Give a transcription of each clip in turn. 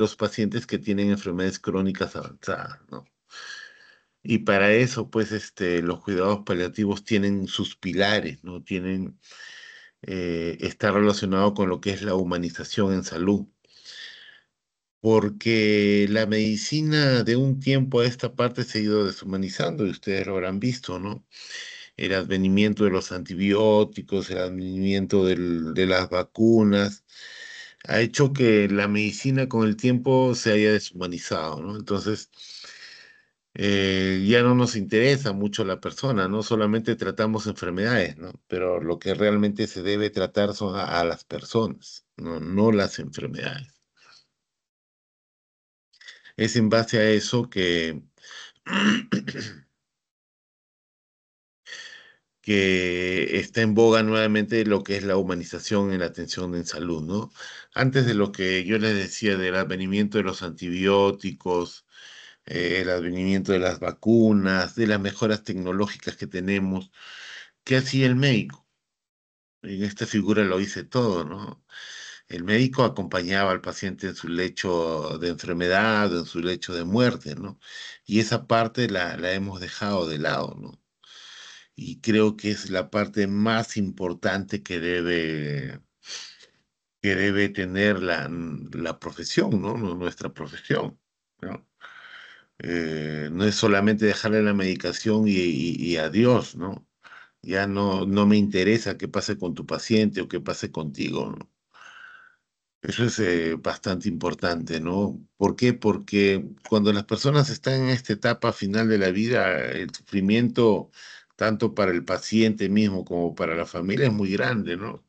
los pacientes que tienen enfermedades crónicas avanzadas, ¿no? Y para eso, pues, este, los cuidados paliativos tienen sus pilares, ¿no? Tienen, eh, está relacionado con lo que es la humanización en salud. Porque la medicina de un tiempo a esta parte se ha ido deshumanizando y ustedes lo habrán visto, ¿no? El advenimiento de los antibióticos, el advenimiento de las vacunas, ha hecho que la medicina con el tiempo se haya deshumanizado, ¿no? Entonces, eh, ya no nos interesa mucho la persona, no solamente tratamos enfermedades, ¿no? Pero lo que realmente se debe tratar son a, a las personas, ¿no? no las enfermedades. Es en base a eso que que está en boga nuevamente lo que es la humanización en la atención en salud, ¿no? Antes de lo que yo les decía del advenimiento de los antibióticos, eh, el advenimiento de las vacunas, de las mejoras tecnológicas que tenemos, ¿qué hacía el médico? En esta figura lo hice todo, ¿no? El médico acompañaba al paciente en su lecho de enfermedad, en su lecho de muerte, ¿no? Y esa parte la, la hemos dejado de lado, ¿no? y creo que es la parte más importante que debe, que debe tener la, la profesión, ¿no? Nuestra profesión, ¿no? Eh, no es solamente dejarle la medicación y, y, adiós, ¿no? Ya no, no me interesa qué pase con tu paciente o qué pase contigo, ¿no? Eso es eh, bastante importante, ¿no? ¿Por qué? Porque cuando las personas están en esta etapa final de la vida, el sufrimiento tanto para el paciente mismo como para la familia es muy grande, ¿no?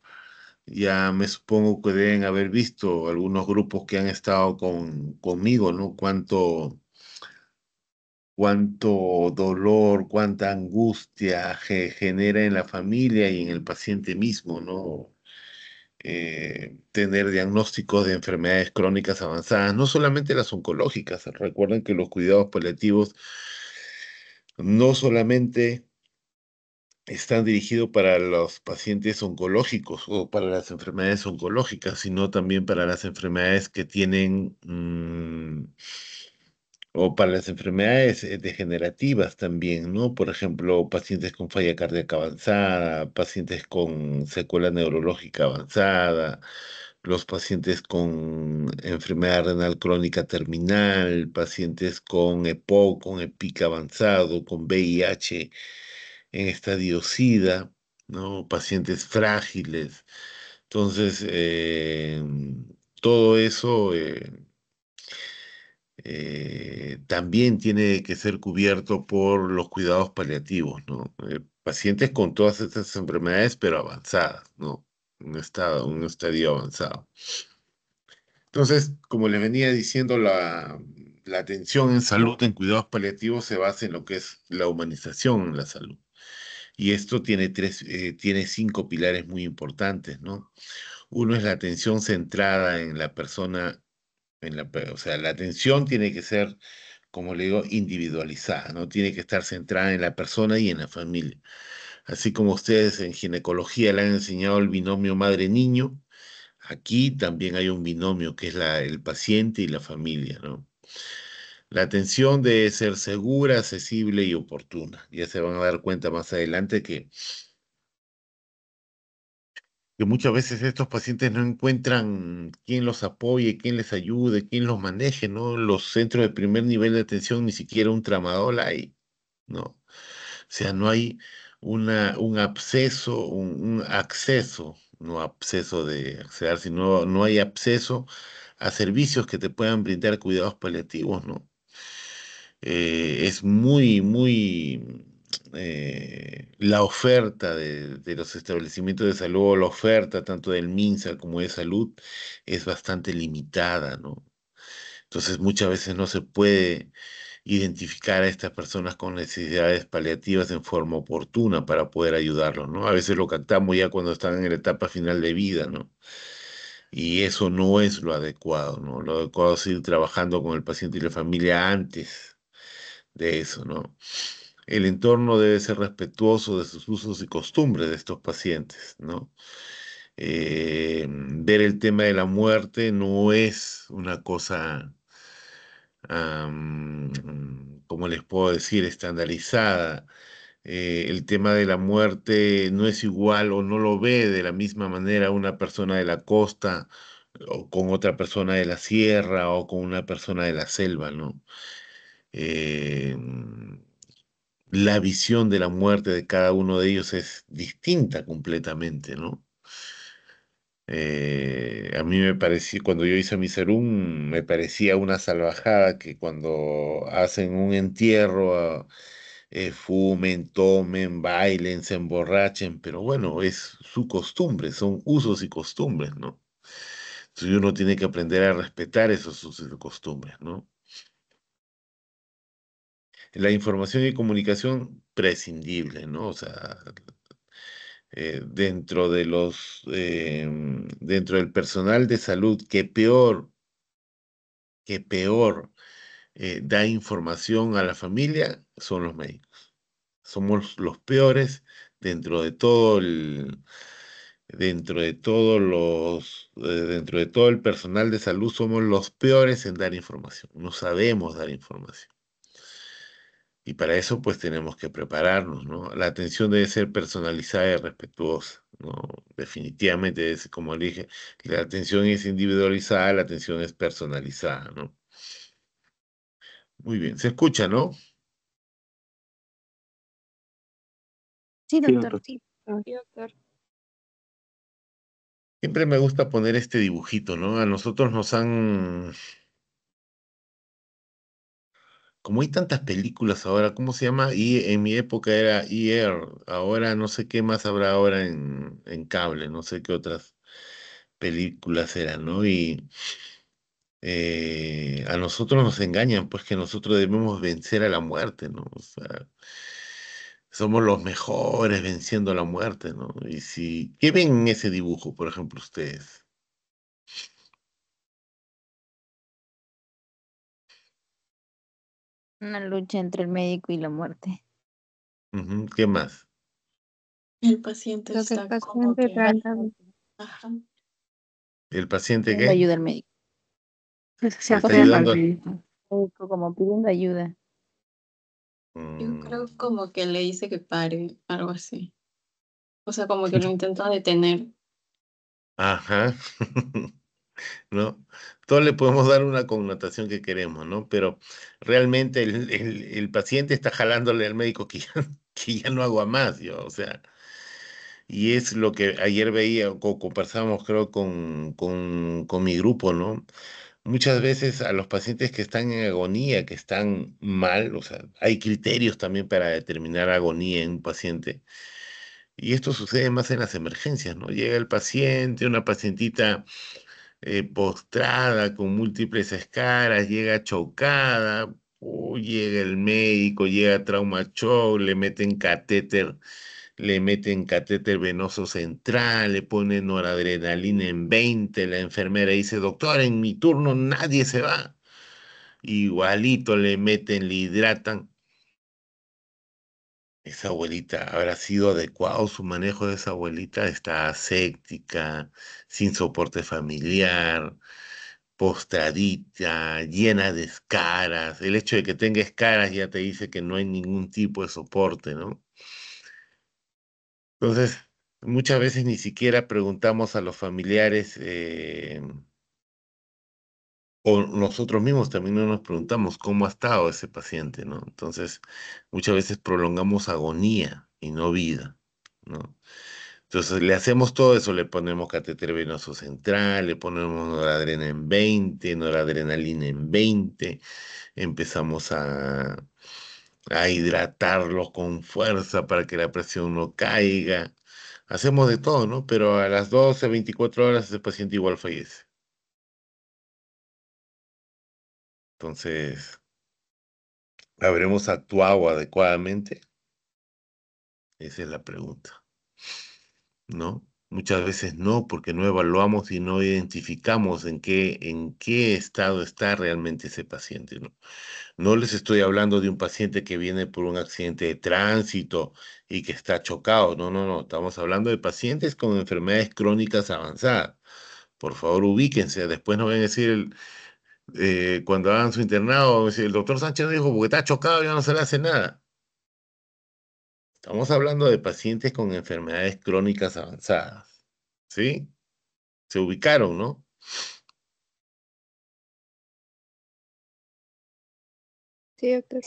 Ya me supongo que deben haber visto algunos grupos que han estado con, conmigo, ¿no? Cuánto, cuánto dolor, cuánta angustia genera en la familia y en el paciente mismo, ¿no? Eh, tener diagnósticos de enfermedades crónicas avanzadas, no solamente las oncológicas, recuerden que los cuidados paliativos no solamente están dirigidos para los pacientes oncológicos o para las enfermedades oncológicas, sino también para las enfermedades que tienen mm, o para las enfermedades eh, degenerativas también, ¿no? Por ejemplo, pacientes con falla cardíaca avanzada, pacientes con secuela neurológica avanzada, los pacientes con enfermedad renal crónica terminal, pacientes con EPO con EPIC avanzado, con VIH en SIDA, ¿no? pacientes frágiles. Entonces, eh, todo eso eh, eh, también tiene que ser cubierto por los cuidados paliativos, ¿no? pacientes con todas estas enfermedades, pero avanzadas, ¿no? Un estado, un estadio avanzado. Entonces, como les venía diciendo, la atención en salud, en cuidados paliativos, se basa en lo que es la humanización en la salud. Y esto tiene, tres, eh, tiene cinco pilares muy importantes, ¿no? Uno es la atención centrada en la persona, en la, o sea, la atención tiene que ser, como le digo, individualizada, ¿no? Tiene que estar centrada en la persona y en la familia. Así como ustedes en ginecología le han enseñado el binomio madre-niño, aquí también hay un binomio que es la, el paciente y la familia, ¿no? La atención debe ser segura, accesible y oportuna. Ya se van a dar cuenta más adelante que, que muchas veces estos pacientes no encuentran quién los apoye, quién les ayude, quién los maneje, ¿no? Los centros de primer nivel de atención ni siquiera un tramadol hay, ¿no? O sea, no hay una, un acceso, un, un acceso, no acceso de acceder, sino no hay acceso a servicios que te puedan brindar cuidados paliativos, ¿no? Eh, es muy, muy eh, la oferta de, de, los establecimientos de salud, la oferta tanto del MINSA como de salud, es bastante limitada, ¿no? Entonces muchas veces no se puede identificar a estas personas con necesidades paliativas en forma oportuna para poder ayudarlos, ¿no? A veces lo captamos ya cuando están en la etapa final de vida, ¿no? Y eso no es lo adecuado, ¿no? Lo adecuado es ir trabajando con el paciente y la familia antes de eso, ¿no? El entorno debe ser respetuoso de sus usos y costumbres de estos pacientes, ¿no? Eh, ver el tema de la muerte no es una cosa, como les puedo decir, estandarizada. Eh, el tema de la muerte no es igual o no lo ve de la misma manera una persona de la costa o con otra persona de la sierra o con una persona de la selva, ¿no? Eh, la visión de la muerte de cada uno de ellos es distinta completamente, ¿no? Eh, a mí me parecía, cuando yo hice mi serum, me parecía una salvajada que cuando hacen un entierro, ah, eh, fumen, tomen, bailen, se emborrachen, pero bueno, es su costumbre, son usos y costumbres, ¿no? Entonces uno tiene que aprender a respetar esos usos y costumbres, ¿no? la información y comunicación prescindible, ¿no? O sea, eh, dentro de los, eh, dentro del personal de salud que peor, peor eh, da información a la familia son los médicos. Somos los peores dentro de todo el, dentro de todos los dentro de todo el personal de salud somos los peores en dar información. No sabemos dar información. Y para eso pues tenemos que prepararnos, ¿no? La atención debe ser personalizada y respetuosa, ¿no? Definitivamente, es, como dije, la atención es individualizada, la atención es personalizada, ¿no? Muy bien, se escucha, ¿no? Sí, doctor, sí, doctor. Siempre me gusta poner este dibujito, ¿no? A nosotros nos han como hay tantas películas ahora, ¿cómo se llama? Y en mi época era E.R., ahora no sé qué más habrá ahora en, cable, no sé qué otras películas eran, ¿no? Y eh, a nosotros nos engañan, pues que nosotros debemos vencer a la muerte, ¿no? O sea, somos los mejores venciendo a la muerte, ¿no? Y si, ¿qué ven en ese dibujo, por ejemplo, ustedes? Una lucha entre el médico y la muerte. ¿Qué más? El paciente está el paciente como Ajá. ¿El paciente qué? Ayuda al médico. se médico. Como pidiendo ayuda. Mm. Yo creo como que le dice que pare, algo así. O sea, como que lo intenta detener. Ajá. ¿no? Todos le podemos dar una connotación que queremos, ¿no? Pero realmente el, paciente está jalándole al médico que ya, que ya no hago a más, yo, o sea. Y es lo que ayer veía, o conversábamos creo con, con, con mi grupo, ¿no? Muchas veces a los pacientes que están en agonía, que están mal, o sea, hay criterios también para determinar agonía en un paciente. Y esto sucede más en las emergencias, ¿no? Llega el paciente, una pacientita eh, postrada con múltiples escaras, llega chocada, llega el médico, llega trauma show, le meten catéter, le meten catéter venoso central, le ponen noradrenalina en 20, la enfermera dice, doctor, en mi turno nadie se va. Igualito le meten, le hidratan esa abuelita, ¿habrá sido adecuado su manejo de esa abuelita? Está aséptica, sin soporte familiar, postradita, llena de escaras. El hecho de que tenga escaras ya te dice que no hay ningún tipo de soporte, ¿no? Entonces, muchas veces ni siquiera preguntamos a los familiares. Eh, o nosotros mismos también no nos preguntamos cómo ha estado ese paciente, ¿no? Entonces, muchas veces prolongamos agonía y no vida, ¿no? Entonces, le hacemos todo eso, le ponemos catéter venoso central, le ponemos noradrenalina en 20, noradrenalina en 20, empezamos a, a con fuerza para que la presión no caiga. Hacemos de todo, ¿no? Pero a las 12, 24 horas ese paciente igual fallece. Entonces, ¿habremos actuado adecuadamente? Esa es la pregunta. ¿No? Muchas veces no, porque no evaluamos y no identificamos en qué, en qué estado está realmente ese paciente. ¿no? no les estoy hablando de un paciente que viene por un accidente de tránsito y que está chocado. No, no, no. Estamos hablando de pacientes con enfermedades crónicas avanzadas. Por favor, ubíquense. Después nos van a decir el, eh, cuando hagan su internado, el doctor Sánchez dijo, porque está chocado, ya no se le hace nada. Estamos hablando de pacientes con enfermedades crónicas avanzadas. ¿Sí? Se ubicaron, ¿no? Sí, doctor.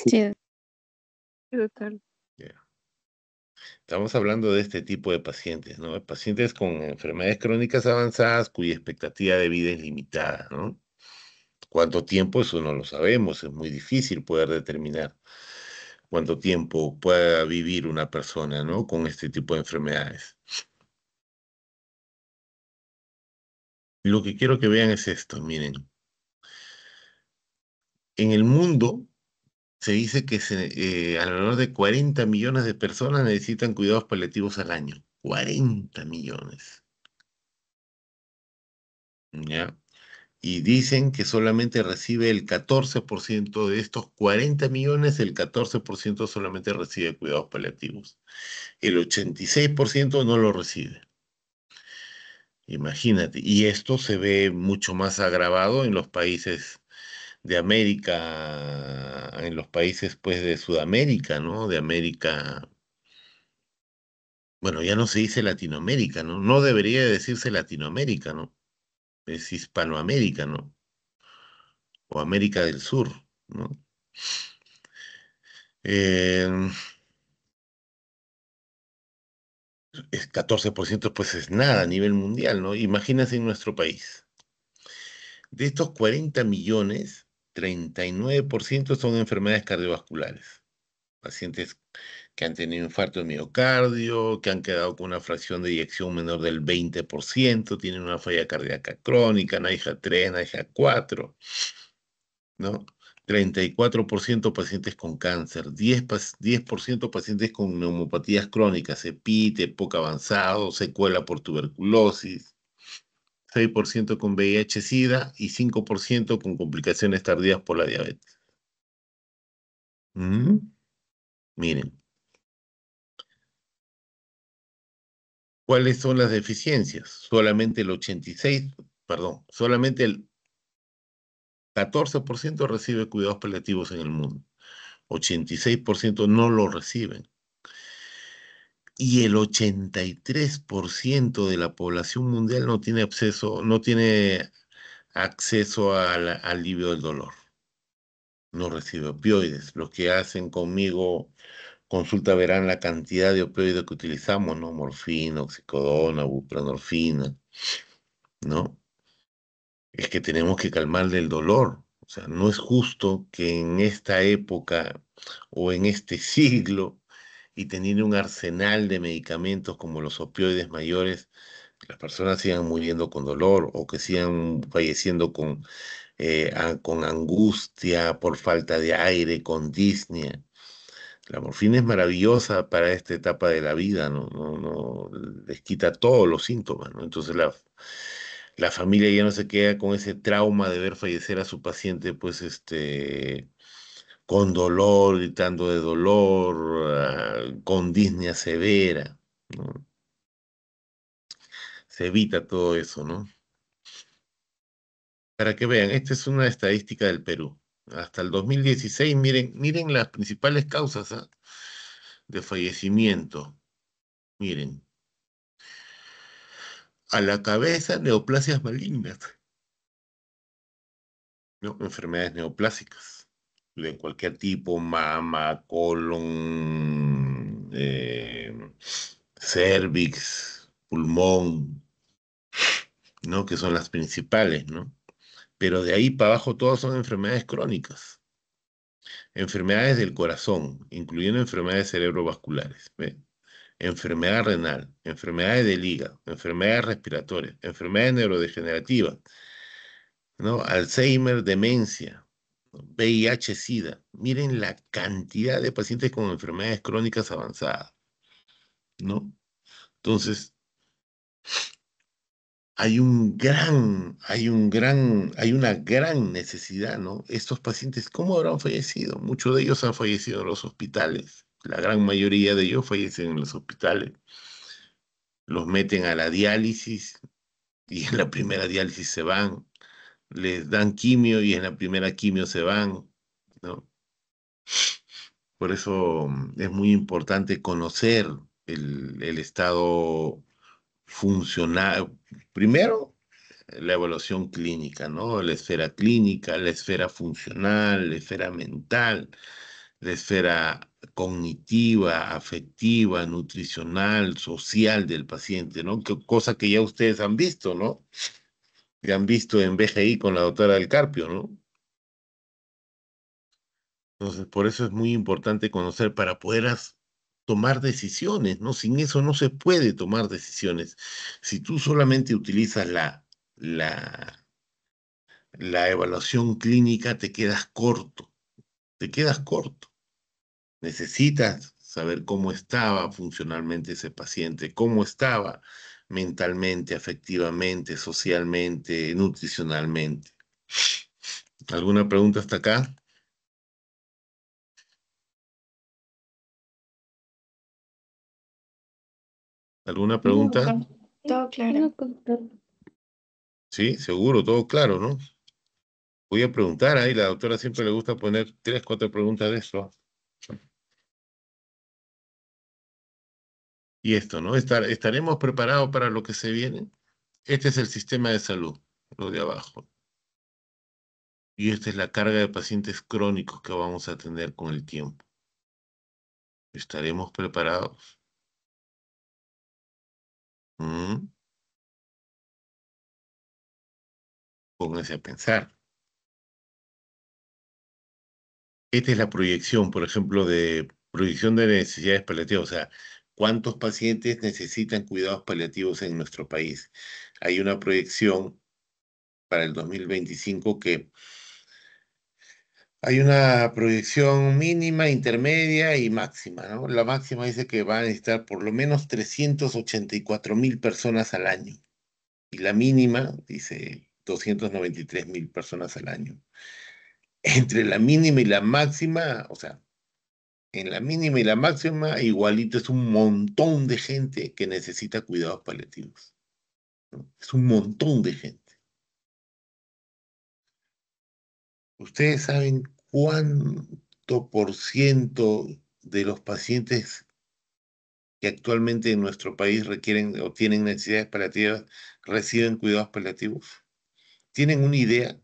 Estamos hablando de este tipo de pacientes, ¿no? Pacientes con enfermedades crónicas avanzadas cuya expectativa de vida es limitada, ¿no? ¿Cuánto tiempo? Eso no lo sabemos, es muy difícil poder determinar cuánto tiempo pueda vivir una persona ¿no? con este tipo de enfermedades. Lo que quiero que vean es esto, miren. En el mundo se dice que se, eh, alrededor de 40 millones de personas necesitan cuidados paliativos al año. 40 millones. ¿Ya? y dicen que solamente recibe el 14% de estos 40 millones, el 14% solamente recibe cuidados paliativos. El 86% no lo recibe. Imagínate, y esto se ve mucho más agravado en los países de América, en los países pues de Sudamérica, ¿no? De América, bueno, ya no se dice Latinoamérica, ¿no? No debería decirse Latinoamérica, ¿no? es Hispanoamérica, ¿no? O América del Sur, ¿no? 14% em, pues es nada a nivel mundial, ¿no? Imagínense en nuestro país. De estos 40 millones, 39% son enfermedades cardiovasculares, pacientes que han tenido infarto de miocardio, que han quedado con una fracción de eyección menor del 20%, tienen una falla cardíaca crónica, NAIJA 3, NAIJA 4, ¿no? 34% pacientes con cáncer, 10%, 10 pacientes con neumopatías crónicas, EPITE, poco avanzado, secuela por tuberculosis, 6% con VIH-Sida y 5% con complicaciones tardías por la diabetes. ¿Mm? Miren, ¿Cuáles son las deficiencias? Solamente el 86, perdón, solamente el 14% recibe cuidados paliativos en el mundo. 86% no lo reciben. Y el 83% de la población mundial no tiene acceso, no tiene acceso al alivio del dolor. No recibe opioides. lo que hacen conmigo consulta verán la cantidad de opioides que utilizamos, ¿no? Morfina, oxicodona, buprenorfina, ¿no? Es que tenemos que calmarle el dolor. O sea, no es justo que en esta época o en este siglo y teniendo un arsenal de medicamentos como los opioides mayores, las personas sigan muriendo con dolor o que sigan falleciendo con, eh, con angustia, por falta de aire, con disnea. La morfina es maravillosa para esta etapa de la vida, ¿no? no, les quita todos los síntomas, ¿no? Entonces la, familia ya no se queda con ese trauma de ver fallecer a su paciente, pues este con dolor, gritando de dolor, ah, con disnea severa. ¿no? Se evita todo eso, ¿no? Para que vean, esta es una estadística del Perú hasta el 2016, miren, miren las principales causas ¿ah? de fallecimiento. Miren. A la cabeza, neoplasias malignas. No, enfermedades neoplásicas de cualquier tipo, mama, colon, eh, cervix, pulmón, ¿no? Que son las principales, ¿no? pero de ahí para abajo todas son enfermedades crónicas. Enfermedades del corazón, incluyendo enfermedades cerebrovasculares, ¿ve? enfermedad renal, enfermedades de hígado, enfermedades respiratorias, enfermedades neurodegenerativas, Alzheimer, demencia, VIH, SIDA. Miren la cantidad de pacientes con enfermedades crónicas avanzadas, ¿no? Entonces, hay un gran, hay un gran, hay una gran necesidad, ¿no? Estos pacientes, ¿cómo habrán fallecido? Muchos de ellos han fallecido en los hospitales, la gran mayoría de ellos fallecen en los hospitales. Los meten a la diálisis y en la primera diálisis se van, les dan quimio y en la primera quimio se van, ¿no? Por eso mm, es muy importante conocer el, el estado funcionar, primero la evaluación clínica, ¿no? La esfera clínica, la esfera funcional, la esfera mental, la esfera cognitiva, afectiva, nutricional, social del paciente, ¿no? cosa que ya ustedes han visto, ¿no? ya han visto en BGI con la doctora del Carpio, ¿no? Entonces, por eso es muy importante conocer para poder tomar decisiones, ¿no? Sin eso no se puede tomar decisiones. Si tú solamente utilizas la, la, la evaluación clínica, te quedas corto, te quedas corto. Necesitas saber cómo estaba funcionalmente ese paciente, cómo estaba mentalmente, afectivamente, socialmente, nutricionalmente. ¿Alguna pregunta hasta acá? ¿Alguna pregunta? Todo claro. Sí, seguro, todo claro, ¿no? Voy a preguntar ahí, la doctora siempre le gusta poner tres, cuatro preguntas de eso. Y esto, ¿no? ¿Estaremos preparados para lo que se viene? Este es el sistema de salud, lo de abajo. Y esta es la carga de pacientes crónicos que vamos a tener con el tiempo. ¿Estaremos preparados? Pónganse a pensar. Esta es la proyección, por ejemplo, de proyección de necesidades paliativas. O sea, ¿cuántos pacientes necesitan cuidados paliativos en nuestro país? Hay una proyección para el 2025 que hay una proyección mínima, intermedia y máxima. ¿no? La máxima dice que va a necesitar por lo menos 384 mil personas al año. Y la mínima dice 293 mil personas al año. Entre la mínima y la máxima, o sea, en la mínima y la máxima, igualito es un montón de gente que necesita cuidados paliativos. Es un montón de gente. Ustedes saben ¿Cuánto por ciento de los pacientes que actualmente en nuestro país requieren o tienen necesidades paliativas reciben cuidados paliativos? ¿Tienen una idea?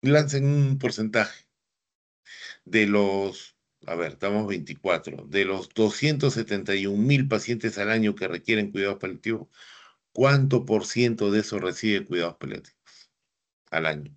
Lancen un porcentaje de los, a ver, estamos 24, de los 271 mil pacientes al año que requieren cuidados paliativos, ¿cuánto por ciento de esos recibe cuidados paliativos al año?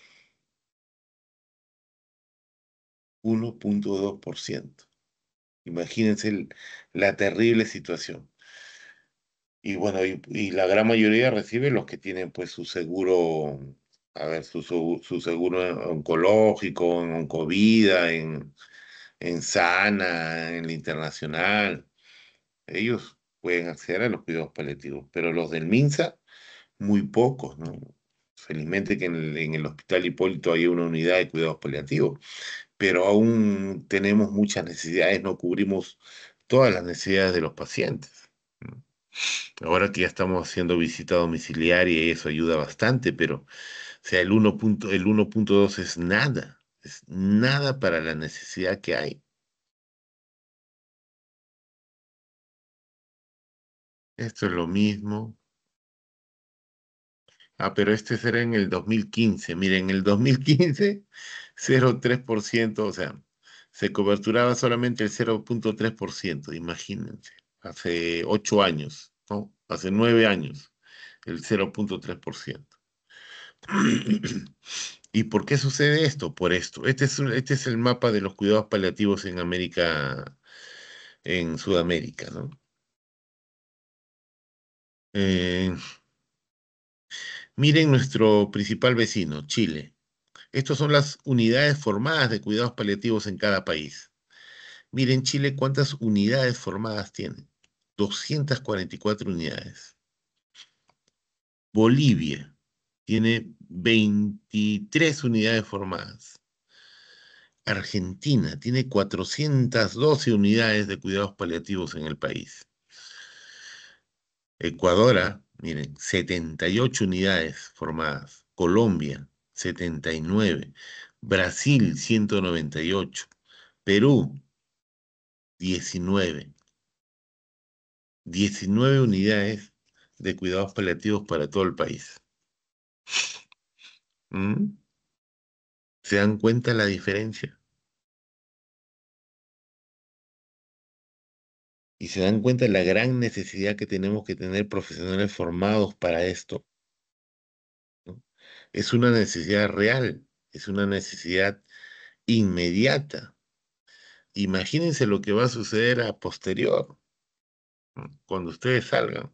1.2%. Imagínense la terrible situación. Y bueno, y, la gran mayoría recibe los que tienen pues su seguro, a ver, su, seguro oncológico, en COVID en, Sana, en la Internacional. Ellos pueden acceder a los cuidados paliativos, pero los del MINSA, muy pocos, ¿no? Felizmente que en el Hospital Hipólito hay una unidad de cuidados paliativos, pero aún tenemos muchas necesidades, no cubrimos todas las necesidades de los pacientes. Ahora que ya estamos haciendo visita domiciliaria y eso ayuda bastante, pero sea, el 1.2 es nada, es nada para la necesidad que hay. Esto es lo mismo, Ah, pero este será en el 2015. Miren, en el 2015, 0,3%, o sea, se coberturaba solamente el 0.3%, imagínense, hace ocho años, ¿no? Hace nueve años, el 0.3%. ¿Y por qué sucede esto? Por esto. Este es, este es el mapa de los cuidados paliativos en América, en Sudamérica, ¿no? Eh, Miren nuestro principal vecino, Chile. Estas son las unidades formadas de cuidados paliativos en cada país. Miren Chile cuántas unidades formadas tiene. 244 unidades. Bolivia tiene 23 unidades formadas. Argentina tiene 412 unidades de cuidados paliativos en el país. Ecuador miren, 78 unidades formadas, Colombia 79, Brasil 198, Perú 19, 19 unidades de cuidados paliativos para todo el país. ¿Mm? ¿Se dan cuenta la diferencia? y se dan cuenta de la gran necesidad que tenemos que tener profesionales formados para esto. Es una necesidad real, es una necesidad inmediata. Imagínense lo que va a suceder a posterior, cuando ustedes salgan.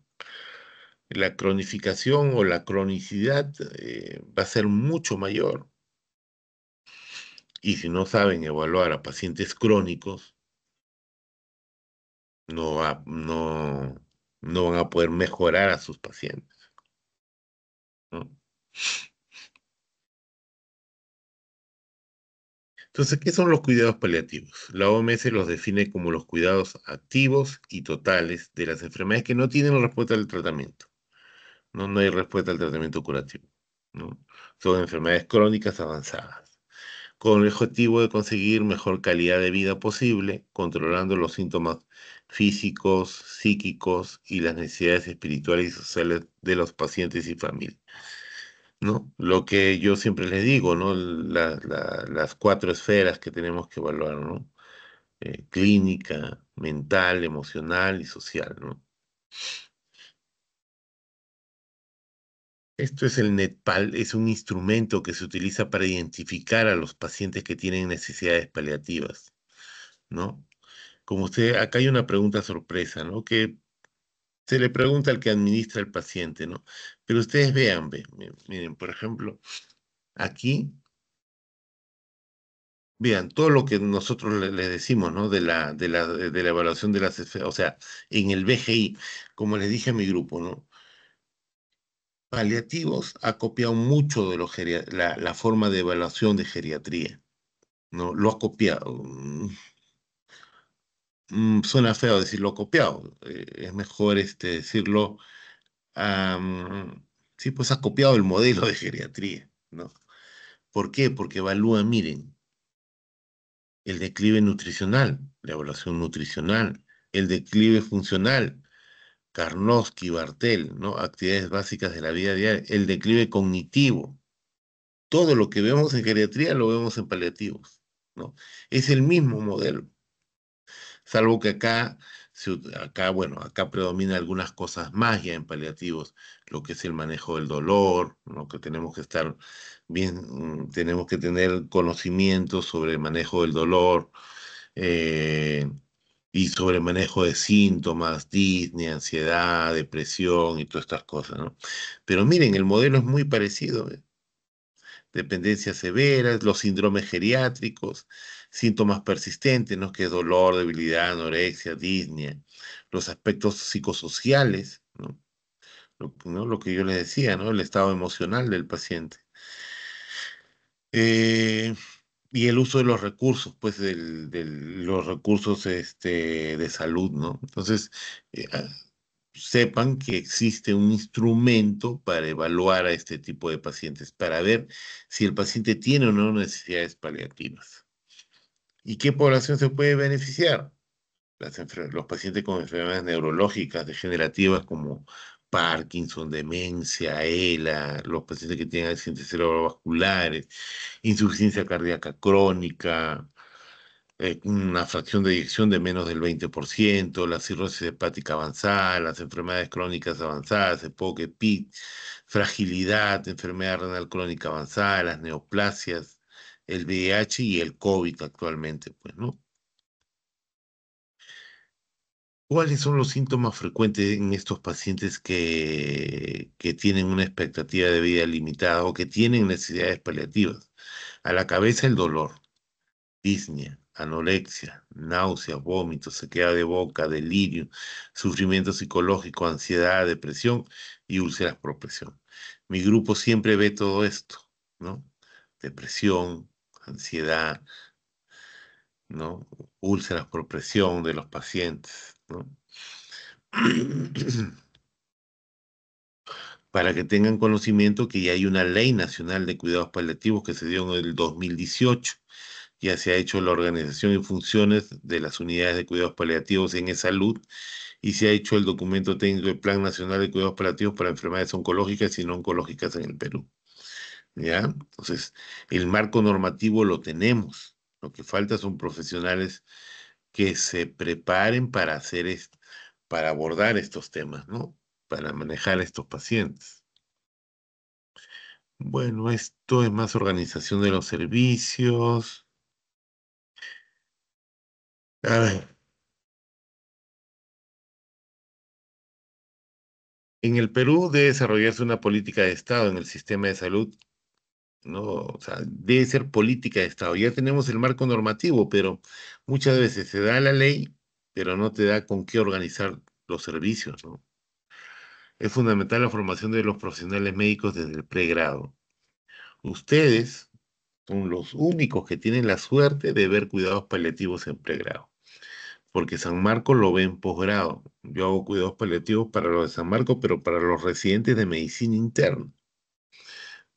La cronificación o la cronicidad eh, va a ser mucho mayor. Y si no saben evaluar a pacientes crónicos, no, no, van a poder mejorar a sus pacientes. Entonces, ¿qué son los cuidados paliativos? La OMS los define como los cuidados activos y totales de las enfermedades que no tienen respuesta al tratamiento. No, hay respuesta al tratamiento curativo. Son enfermedades crónicas avanzadas con el objetivo de conseguir mejor calidad de vida posible, controlando los síntomas físicos, psíquicos y las necesidades espirituales y sociales de los pacientes y familia. ¿No? Lo que yo siempre les digo, ¿no? las cuatro esferas que tenemos que evaluar, ¿no? Eh, clínica, mental, emocional y social, ¿no? Esto es el NETPAL, es un instrumento que se utiliza para identificar a los pacientes que tienen necesidades paliativas, ¿no? Como usted, acá hay una pregunta sorpresa, ¿no? Que se le pregunta al que administra el paciente, ¿no? Pero ustedes vean, miren, por ejemplo, aquí, vean, todo lo que nosotros les decimos, ¿no? De la, de la, de la evaluación de las, o sea, en el BGI, como les dije a mi grupo, ¿no? paliativos ha copiado mucho de la, forma de evaluación de geriatría. ¿no? Lo ha copiado. Mm, mm, suena feo decirlo copiado. Eh, es mejor este, decirlo. sí, pues ha copiado el modelo de geriatría. ¿no? ¿Por qué? Porque evalúa, miren, el declive nutricional, la evaluación nutricional, el declive funcional, Karnofsky, Bartel, ¿no? Actividades básicas de la vida diaria, el declive cognitivo. Todo lo que vemos en geriatría lo vemos en paliativos, ¿no? Es el mismo modelo. Salvo que acá, acá, bueno, acá predomina algunas cosas más ya en paliativos, lo que es el manejo del dolor, lo que tenemos que estar bien, mm, tenemos que tener conocimientos sobre el manejo del dolor, eh, y sobre manejo de síntomas, disnea, ansiedad, depresión y todas estas cosas, ¿no? Pero miren, el modelo es muy parecido. ¿eh? Dependencias severas, los síndromes geriátricos, síntomas persistentes, ¿no? Que es dolor, debilidad, anorexia, disnea, los aspectos psicosociales, ¿no? Lo, ¿no? lo que yo les decía, ¿no? El estado emocional del paciente. Eh, y el uso de los recursos, pues, de los recursos este, de salud, ¿no? Entonces, eh, ah, sepan que existe un instrumento para evaluar a este tipo de pacientes, para ver si el paciente tiene o no necesidades paliativas. ¿Y qué población se puede beneficiar? los pacientes con enfermedades neurológicas, degenerativas, como Parkinson, demencia, ELA, los pacientes que tienen accidentes cerebrovasculares, insuficiencia cardíaca crónica, eh, una fracción de eyección de menos del 20%, la cirrosis hepática avanzada, las enfermedades crónicas avanzadas, el PIT, fragilidad, enfermedad renal crónica avanzada, las neoplasias, el VIH y el COVID actualmente, pues, ¿no? ¿Cuáles son los síntomas frecuentes en estos pacientes que, que tienen una expectativa de vida limitada o que tienen necesidades paliativas? A la cabeza el dolor, disnea, anorexia, náuseas, vómitos, sequedad de boca, delirio, sufrimiento psicológico, ansiedad, depresión y úlceras por presión. Mi grupo siempre ve todo esto, ¿no? Depresión, ansiedad, ¿no? Úlceras por presión de los pacientes. Para que tengan conocimiento que ya hay una ley nacional de cuidados paliativos que se dio en el 2018. Ya se ha hecho la organización y funciones de las unidades de cuidados paliativos en salud y se ha hecho el documento técnico del Plan Nacional de Cuidados Paliativos para Enfermedades Oncológicas y No Oncológicas en el Perú. ¿Ya? Entonces, el marco normativo lo tenemos. Lo que falta son profesionales que se preparen para hacer esto, para abordar estos temas, ¿no? Para manejar a estos pacientes. Bueno, esto es más organización de los servicios. A ver. En el Perú debe desarrollarse una política de Estado en el sistema de salud ¿no? O sea, debe ser política de Estado. Ya tenemos el marco normativo, pero muchas veces se da la ley, pero no te da con qué organizar los servicios, Es fundamental la formación de los profesionales médicos desde el pregrado. Ustedes son los únicos que tienen la suerte de ver cuidados paliativos en pregrado, porque San Marcos lo ve en posgrado. Yo hago cuidados paliativos para los de San Marcos, pero para los residentes de medicina interna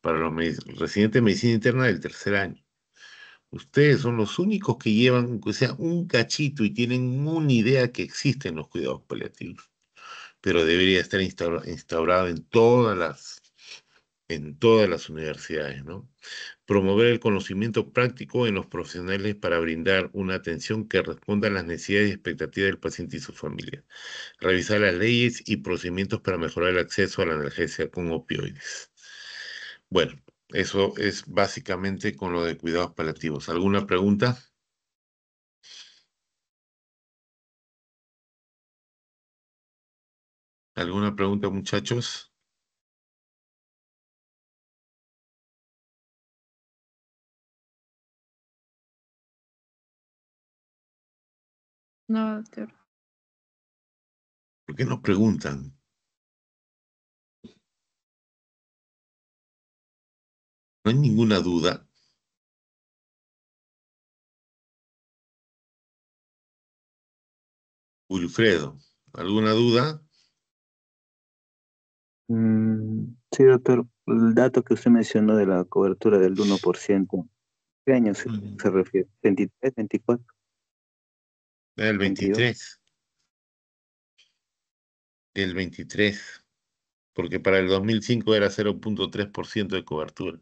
para los residentes de medicina interna del tercer año. Ustedes son los únicos que llevan, aunque sea un cachito, y tienen una idea que existen los cuidados paliativos, pero debería estar instaurado en todas las, en todas las universidades, ¿no? Promover el conocimiento práctico en los profesionales para brindar una atención que responda a las necesidades y expectativas del paciente y su familia. Revisar las leyes y procedimientos para mejorar el acceso a la analgesia con opioides. Bueno, eso es básicamente con lo de cuidados paliativos. ¿Alguna pregunta? ¿Alguna pregunta, muchachos? No, doctor. ¿Por qué no preguntan? ninguna duda Wilfredo, ¿alguna duda? Mm, sí, doctor. El dato que usted mencionó de la cobertura del 1%, ¿qué año se, refiere? ¿23, 24? El 23. El 23. Porque para el 2005 era 0.3% de cobertura.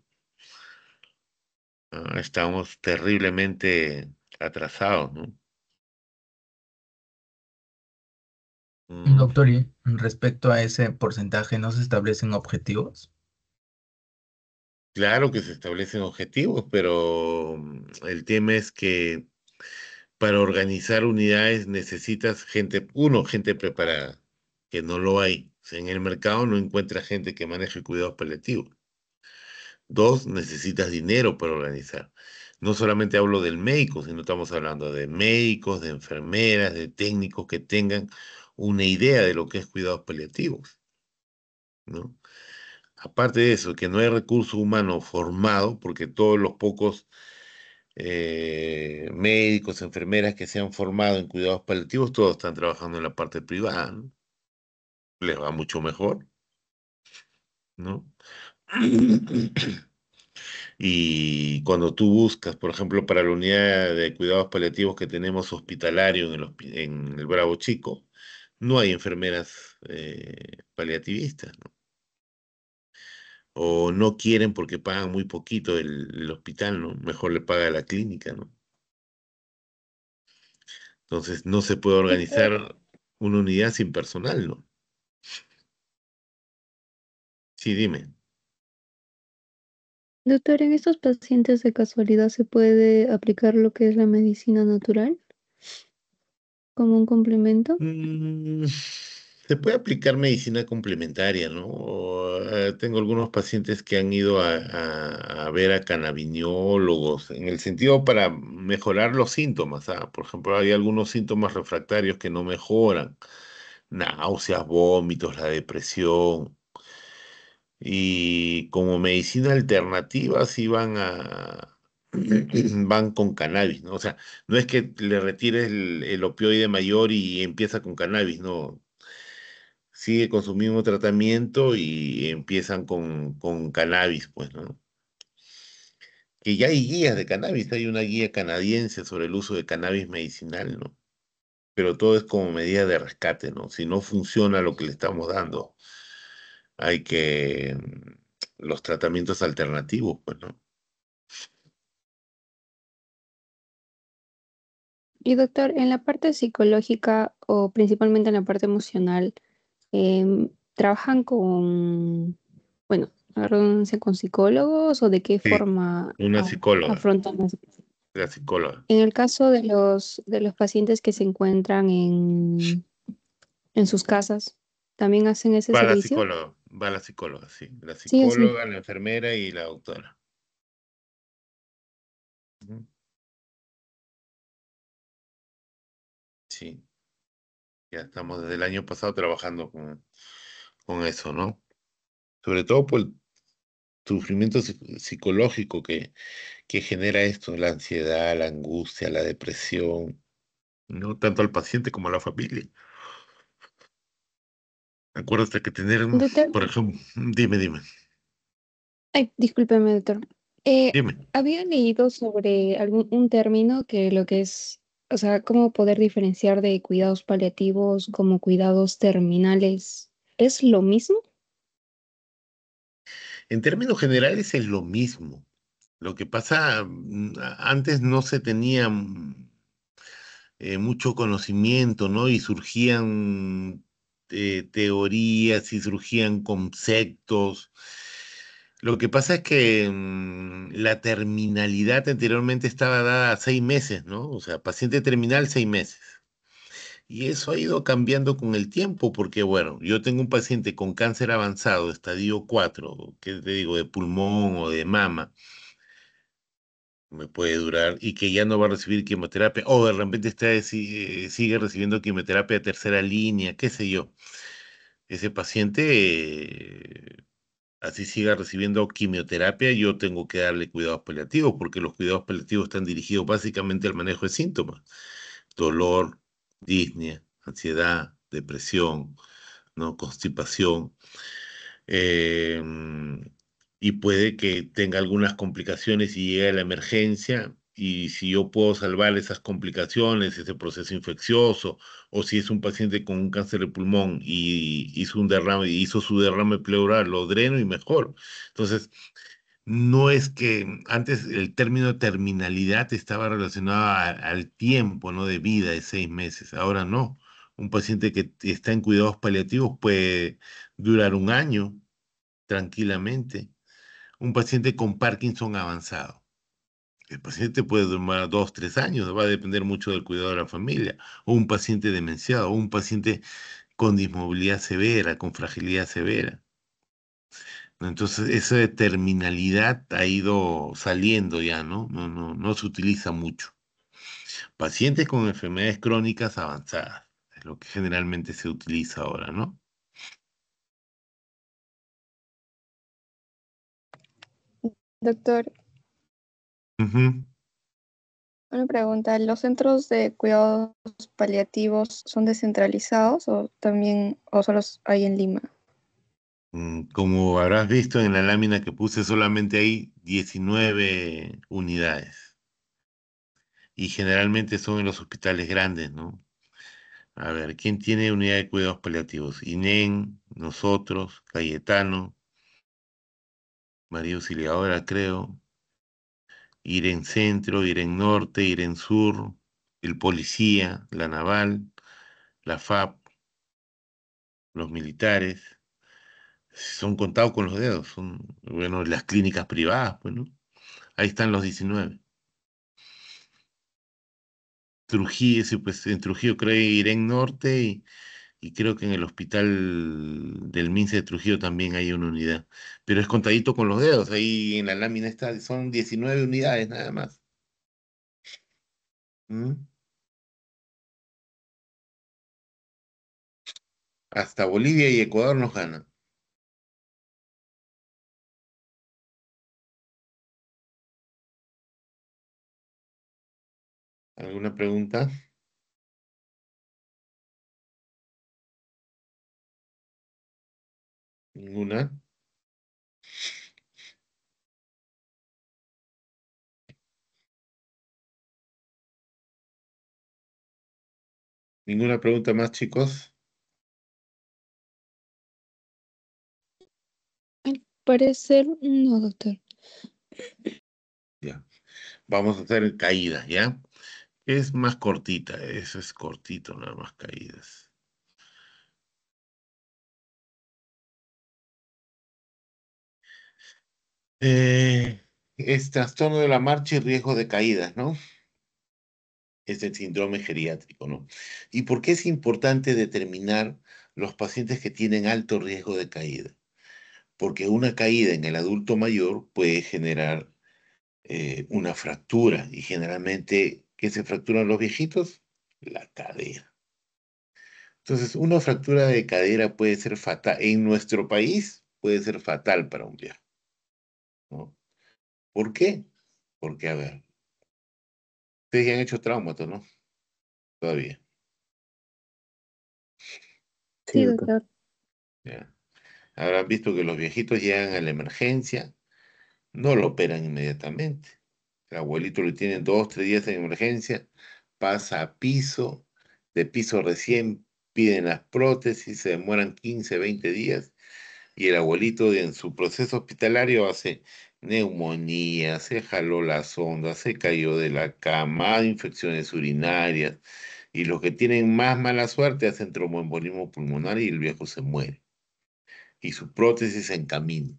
Ah, estamos terriblemente atrasados, ¿no? Mm. Doctor, ¿y respecto a ese porcentaje, ¿no se establecen objetivos? Claro que se establecen objetivos, pero mm, el tema es que para organizar unidades necesitas gente, uno, gente preparada, que no lo hay. en el mercado no encuentras gente que maneje cuidados paliativos. Dos, necesitas dinero para organizar. No solamente hablo del médico, sino estamos hablando de médicos, de enfermeras, de técnicos que tengan una idea de lo que es cuidados paliativos. ¿no? Aparte de eso, que no hay recurso humano formado, porque todos los pocos eh, médicos, enfermeras que se han formado en cuidados paliativos, todos están trabajando en la parte privada. ¿no? Les va mucho mejor. ¿no? Y cuando tú buscas, por ejemplo, para la unidad de cuidados paliativos que tenemos hospitalario en el, Bravo Chico, no hay enfermeras eh, paliativistas, O no quieren porque pagan muy poquito el, el, hospital, ¿no? Mejor le paga la clínica, ¿no? Entonces no se puede organizar una unidad sin personal, ¿no? Sí, dime. Doctor, ¿en estos pacientes de casualidad se puede aplicar lo que es la medicina natural como un complemento? Mm, se puede aplicar medicina complementaria, ¿no? Eh, tengo algunos pacientes que han ido a, ver a canabiniólogos en el sentido para mejorar los síntomas. ¿ah? Por ejemplo, hay algunos síntomas refractarios que no mejoran náuseas, vómitos, la depresión, y como medicina alternativa sí van a van con cannabis, ¿no? O sea, no es que le retires el, opioide mayor y empieza con cannabis, no. Sigue con su mismo tratamiento y empiezan con, con cannabis, pues, ¿no? Que ya hay guías de cannabis, hay una guía canadiense sobre el uso de cannabis medicinal, ¿no? Pero todo es como medida de rescate, ¿no? Si no funciona lo que le estamos dando, hay que mm, los tratamientos alternativos, pues, ¿no? Y doctor, en la parte psicológica o principalmente en la parte emocional, em, ¿trabajan con, bueno, con psicólogos o de qué forma una psicóloga. afrontan la psicóloga? En el caso de los, de los pacientes que se encuentran en, en sus casas, ¿también hacen ese Para servicio? Psicólogo. Va la psicóloga, sí. La psicóloga, la enfermera y la doctora. Sí. Ya estamos desde el año pasado trabajando con, con eso, ¿no? Sobre todo por el sufrimiento psicológico que, que genera esto, la ansiedad, la angustia, la depresión, ¿no? Tanto al paciente como a la familia hasta que tener, por ejemplo, dime, dime. Ay, discúlpeme, doctor. Eh, había leído sobre algún un término que lo que es, o sea, cómo poder diferenciar de cuidados paliativos como cuidados terminales. ¿Es lo mismo? En términos generales es lo mismo. Lo que pasa, mm, antes no se tenía mm, eh, mucho conocimiento, ¿no? Y surgían este, teorías y surgían conceptos. Lo que pasa es que mm, la terminalidad anteriormente estaba dada a seis meses, ¿no? O sea, paciente terminal seis meses. Y eso ha ido cambiando con el tiempo, porque bueno, yo tengo un paciente con cáncer avanzado, estadio 4, que te digo, de pulmón o de mama, me puede durar y que ya no va a recibir quimioterapia o de repente está, eh, eh, sigue recibiendo quimioterapia de tercera línea, qué sé yo. Ese paciente, eh, así siga recibiendo quimioterapia, yo tengo que darle cuidados paliativos porque los cuidados paliativos están dirigidos básicamente al manejo de síntomas. Dolor, disnea, ansiedad, depresión, ¿no? constipación. Eh, y puede que tenga algunas complicaciones y llegue a la emergencia. Y si yo puedo salvar esas complicaciones, ese proceso infeccioso, o si es un paciente con un cáncer de pulmón y hizo un derrame, hizo su derrame pleural, lo dreno y mejor. Entonces, no es que antes el término terminalidad estaba relacionado al tiempo ¿no? de vida de seis meses, ahora no. Un paciente que está en cuidados paliativos puede durar un año tranquilamente un paciente con Parkinson avanzado. El paciente puede durar dos, tres años, va a depender mucho del cuidado de la familia, o un paciente demenciado, o un paciente con dismovilidad severa, con fragilidad severa. Entonces, esa terminalidad ha ido saliendo ya, ¿no? No, no, no se utiliza mucho. Pacientes con enfermedades crónicas avanzadas, es lo que generalmente se utiliza ahora, ¿no? Doctor. Una pregunta, ¿los centros de cuidados paliativos son descentralizados o también o solo hay en Lima? Mm, como habrás visto en la lámina que puse, solamente hay 19 unidades. Y generalmente son en los hospitales grandes, ¿no? A ver, ¿quién tiene unidad de cuidados paliativos? INEN, nosotros, Cayetano, María Auxiliadora, creo, Ir en Centro, ir en Norte, ir en Sur, el Policía, la Naval, la FAP, los militares, son contados con los dedos, son, bueno, las clínicas privadas, bueno, pues, ahí están los 19. Trujillo, pues en Trujillo creo en Norte y y creo que en el hospital del Mince de Trujillo también hay una unidad, pero es contadito con los dedos, ahí en la lámina está, son 19 unidades nada más. ¿Mm? Hasta Bolivia y Ecuador nos ganan. ¿Alguna pregunta? Ninguna. ¿Ninguna pregunta más, chicos? Al parecer, no, doctor. Ya. Vamos a hacer caídas, ¿ya? Es más cortita, eso es cortito, nada más caídas. Eh, es trastorno de la marcha y riesgo de caídas, ¿no? Es el síndrome geriátrico, ¿no? ¿Y por qué es importante determinar los pacientes que tienen alto riesgo de caída? Porque una caída en el adulto mayor puede generar eh, una fractura y generalmente, ¿qué se fracturan los viejitos? La cadera. Entonces, una fractura de cadera puede ser fatal. En nuestro país puede ser fatal para un viejo. ¿Por qué? Porque, a ver, ustedes ya han hecho traumas, ¿no? Todavía. Sí, doctor. Habrán visto que los viejitos llegan a la emergencia, no lo operan inmediatamente. El abuelito lo tiene dos, tres días en emergencia, pasa a piso, de piso recién piden las prótesis, se demoran 15, 20 días, y el abuelito en su proceso hospitalario hace neumonía, se jaló la sonda, se cayó de la cama, infecciones urinarias. Y los que tienen más mala suerte hacen tromboembolismo pulmonar y el viejo se muere. Y su prótesis en camino.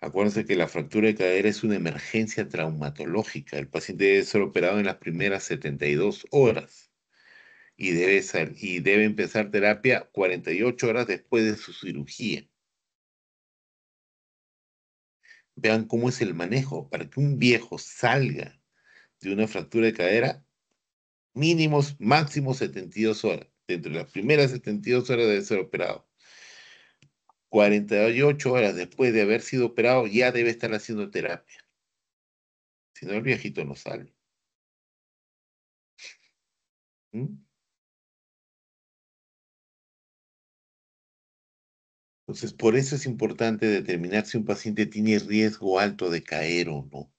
Acuérdense que la fractura de cadera es una emergencia traumatológica. El paciente debe ser operado en las primeras 72 horas y debe, y debe empezar terapia 48 horas después de su cirugía vean cómo es el manejo. Para que un viejo salga de una fractura de cadera, mínimos, máximos 72 horas. Dentro de las primeras 72 horas debe ser operado. 48 horas después de haber sido operado, ya debe estar haciendo terapia. Si no, el viejito no sale. ¿Mm? Entonces, por eso es importante determinar si un paciente tiene riesgo alto de caer o no.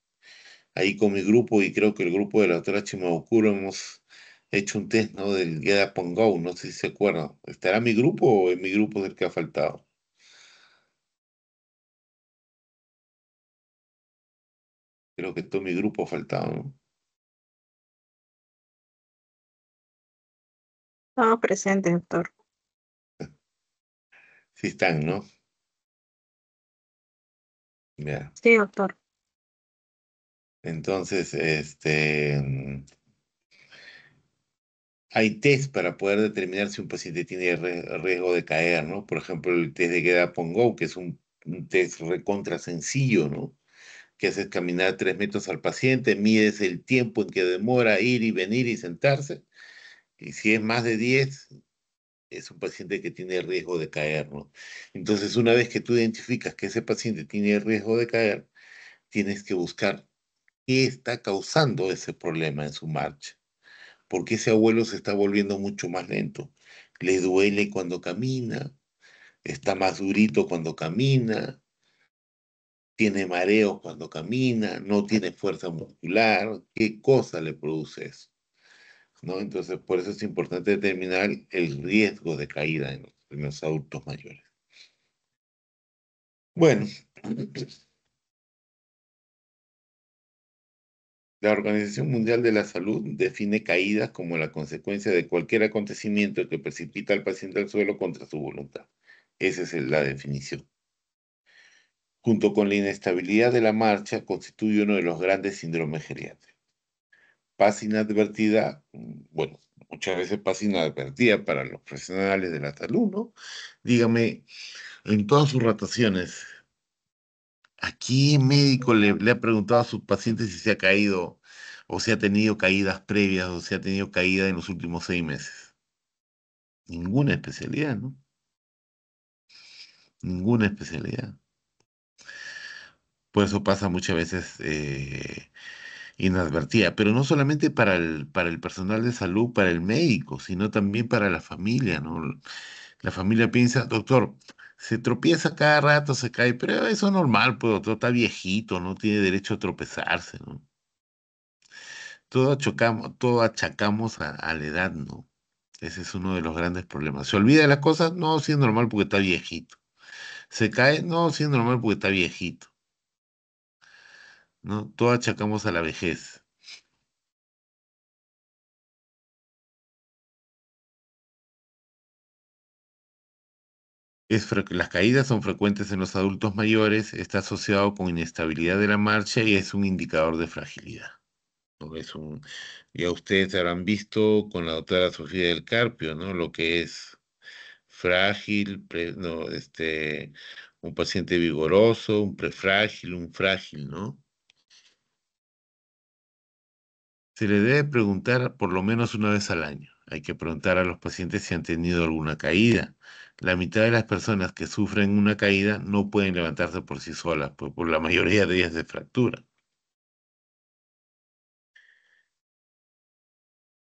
Ahí con mi grupo, y creo que el grupo de la doctora Chimabukuro, hemos hecho un test ¿no? del Get Up and Go, no sé si se acuerdan. ¿Estará mi grupo o en mi grupo del que ha faltado? Creo que todo mi grupo ha faltado, ¿no? No, presente, doctor están, ¿no? Sí, doctor. Entonces, este hay test para poder determinar si un paciente tiene riesgo de caer, ¿no? Por ejemplo, el test de queda pongo que es un, test recontra sencillo, ¿no? Que haces caminar tres metros al paciente, mides el tiempo en que demora ir y venir y sentarse, y si es más de 10, es un paciente que tiene riesgo de caer, Entonces, una vez que tú identificas que ese paciente tiene riesgo de caer, tienes que buscar qué está causando ese problema en su marcha. Porque ese abuelo se está volviendo mucho más lento? Le duele cuando camina, está más durito cuando camina, tiene mareos cuando camina, no tiene fuerza muscular, ¿qué cosa le produce eso? Entonces, por eso es importante determinar el riesgo de caída en los, adultos mayores. Bueno, la Organización Mundial de la Salud define caídas como la consecuencia de cualquier acontecimiento que precipita al paciente al suelo contra su voluntad. Esa es la definición. Junto con la inestabilidad de la marcha, constituye uno de los grandes síndromes geriátricos paz inadvertida, bueno, muchas veces pasa inadvertida para los profesionales de la salud, ¿no? Dígame, en todas sus rotaciones, ¿a qué médico le, le ha preguntado a sus pacientes si se ha caído o si ha tenido caídas previas o si ha tenido caída en los últimos seis meses? Ninguna especialidad, ¿no? Ninguna especialidad. Por eso pasa muchas veces... Eh, inadvertida, pero no solamente para el, para el personal de salud, para el médico, sino también para la familia, ¿no? La familia piensa, doctor, se tropieza cada rato, se cae, pero eso es normal, pues doctor está viejito, no tiene derecho a tropezarse, ¿no? Todo achacamos, todo achacamos a, la edad, ¿no? Ese es uno de los grandes problemas. ¿Se olvida de las cosas? No, sí es normal porque está viejito. ¿Se cae? No, sí es normal porque está viejito. ¿no? Todo achacamos a la vejez. Es las caídas son frecuentes en los adultos mayores, está asociado con inestabilidad de la marcha y es un indicador de fragilidad. Es un, ya ustedes habrán visto con la doctora Sofía del Carpio, ¿no? Lo que es frágil, este, un paciente vigoroso, un prefrágil, un frágil, ¿no? Se le debe preguntar por lo menos una vez al año. Hay que preguntar a los pacientes si han tenido alguna caída. La mitad de las personas que sufren una caída no pueden levantarse por sí solas, pues, por la mayoría de ellas se fractura.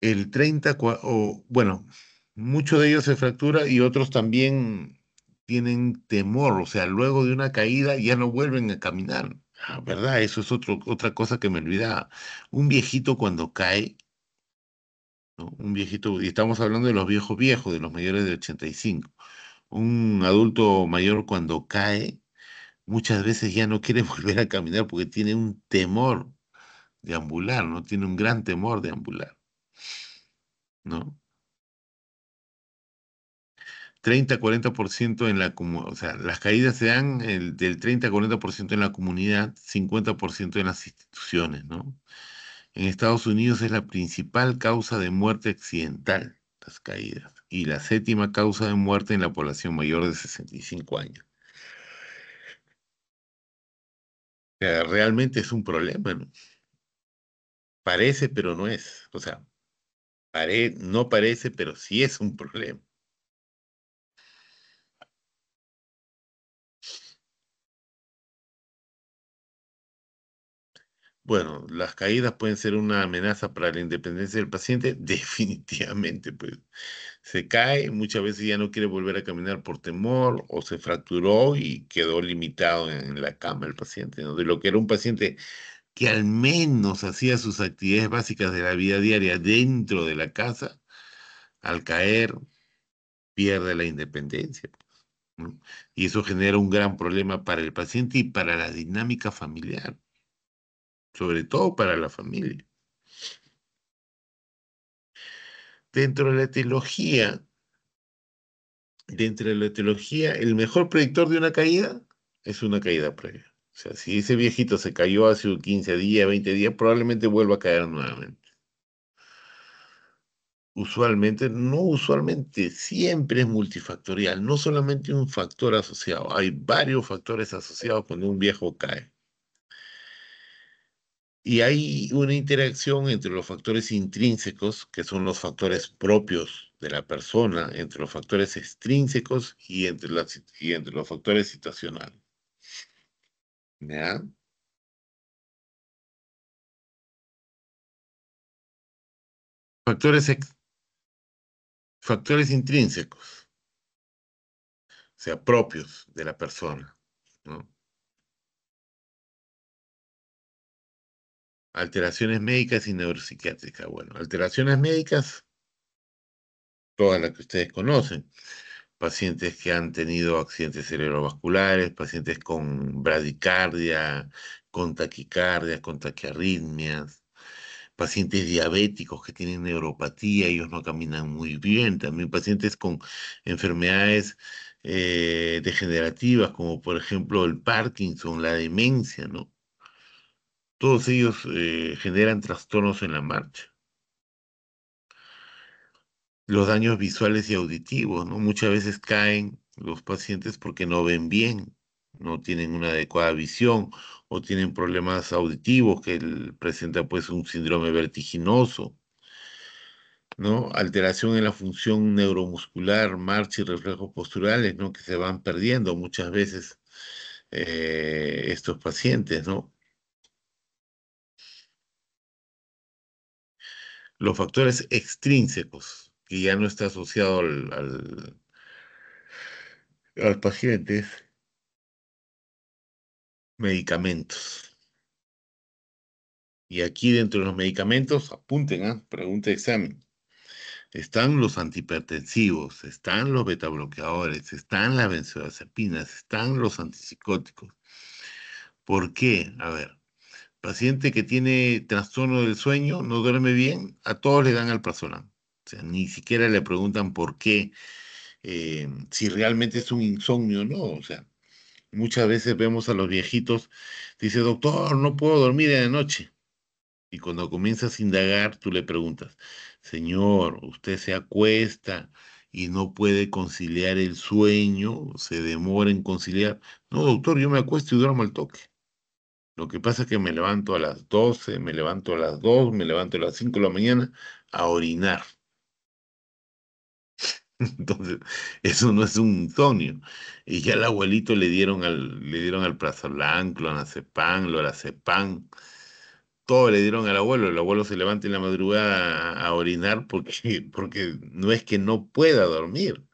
El 30, o bueno, muchos de ellos se fractura y otros también tienen temor, o sea, luego de una caída ya no vuelven a caminar. Ah, ¿Verdad? Eso es otro, otra cosa que me olvidaba. Un viejito cuando cae, un viejito, y estamos hablando de los viejos viejos, de los mayores de 85, un adulto mayor cuando cae, muchas veces ya no quiere volver a caminar porque tiene un temor de ambular, ¿no? Tiene un gran temor de ambular, ¿no? 30-40% en la comunidad, o sea, las caídas se dan del 30-40% en la comunidad, 50% en las instituciones, ¿no? En Estados Unidos es la principal causa de muerte accidental, las caídas, y la séptima causa de muerte en la población mayor de 65 años. O sea, realmente es un problema, ¿no? Parece, pero no es. O sea, no parece, pero sí es un problema. Bueno, las caídas pueden ser una amenaza para la independencia del paciente, definitivamente, pues se cae, muchas veces ya no quiere volver a caminar por temor o se fracturó y quedó limitado en la cama el paciente, de lo que era un paciente que al menos hacía sus actividades básicas de la vida diaria dentro de la casa, al caer pierde la independencia. Y eso genera un gran problema para el paciente y para la dinámica familiar sobre todo para la familia. Dentro de la teología, dentro de la teología, el mejor predictor de una caída es una caída previa. O sea, si ese viejito se cayó hace 15 días, 20 días, probablemente vuelva a caer nuevamente. Usualmente, no usualmente, siempre es multifactorial, no solamente un factor asociado, hay varios factores asociados cuando un viejo cae. Y hay una interacción entre los factores intrínsecos, que son los factores propios de la persona, entre los factores extrínsecos y entre, entre los factores situacionales. Factores, factores intrínsecos, o sea, propios de la persona, ¿no? alteraciones médicas y neuropsiquiátricas. Bueno, alteraciones médicas, todas las que ustedes conocen. Pacientes que han tenido accidentes cerebrovasculares, pacientes con bradicardia, con taquicardias, con taquiarritmias, pacientes diabéticos que tienen neuropatía, ellos no caminan muy bien, también pacientes con enfermedades eh, degenerativas como por ejemplo el Parkinson, la demencia, ¿no? todos ellos eh, generan trastornos en la marcha. Los daños visuales y auditivos, ¿no? Muchas veces caen los pacientes porque no ven bien, no tienen una adecuada visión o tienen problemas auditivos que presentan pues un síndrome vertiginoso, ¿no? Alteración en la función neuromuscular, marcha y reflejos posturales, ¿no? Que se van perdiendo muchas veces eh, estos pacientes, ¿no? los factores extrínsecos, que ya no está asociado al, al, paciente, medicamentos. Y aquí dentro de los medicamentos, apunten, a ¿ah? pregunta de examen. Están los antihipertensivos, están los betabloqueadores, están las benzodiazepinas, están los antipsicóticos. ¿Por qué? A ver, paciente que tiene trastorno del sueño, no duerme bien, a todos le dan alprazolam. O sea, ni siquiera le preguntan por qué, eh, si realmente es un insomnio o no. O sea, muchas veces vemos a los viejitos, dice, doctor, no puedo dormir en la noche. Y cuando comienzas a indagar, tú le preguntas, señor, usted se acuesta y no puede conciliar el sueño, se demora en conciliar. No, doctor, yo me acuesto y duermo al toque. Lo que pasa es que me levanto a las 12, me levanto a las 2, me levanto a las 5 de la mañana a orinar. Entonces, eso no es un insomnio. Y ya al abuelito le dieron al, le dieron al prazolán, clonazepam, lorazepam, todo le dieron al abuelo. El abuelo se levanta en la madrugada a, orinar porque, porque no es que no pueda dormir.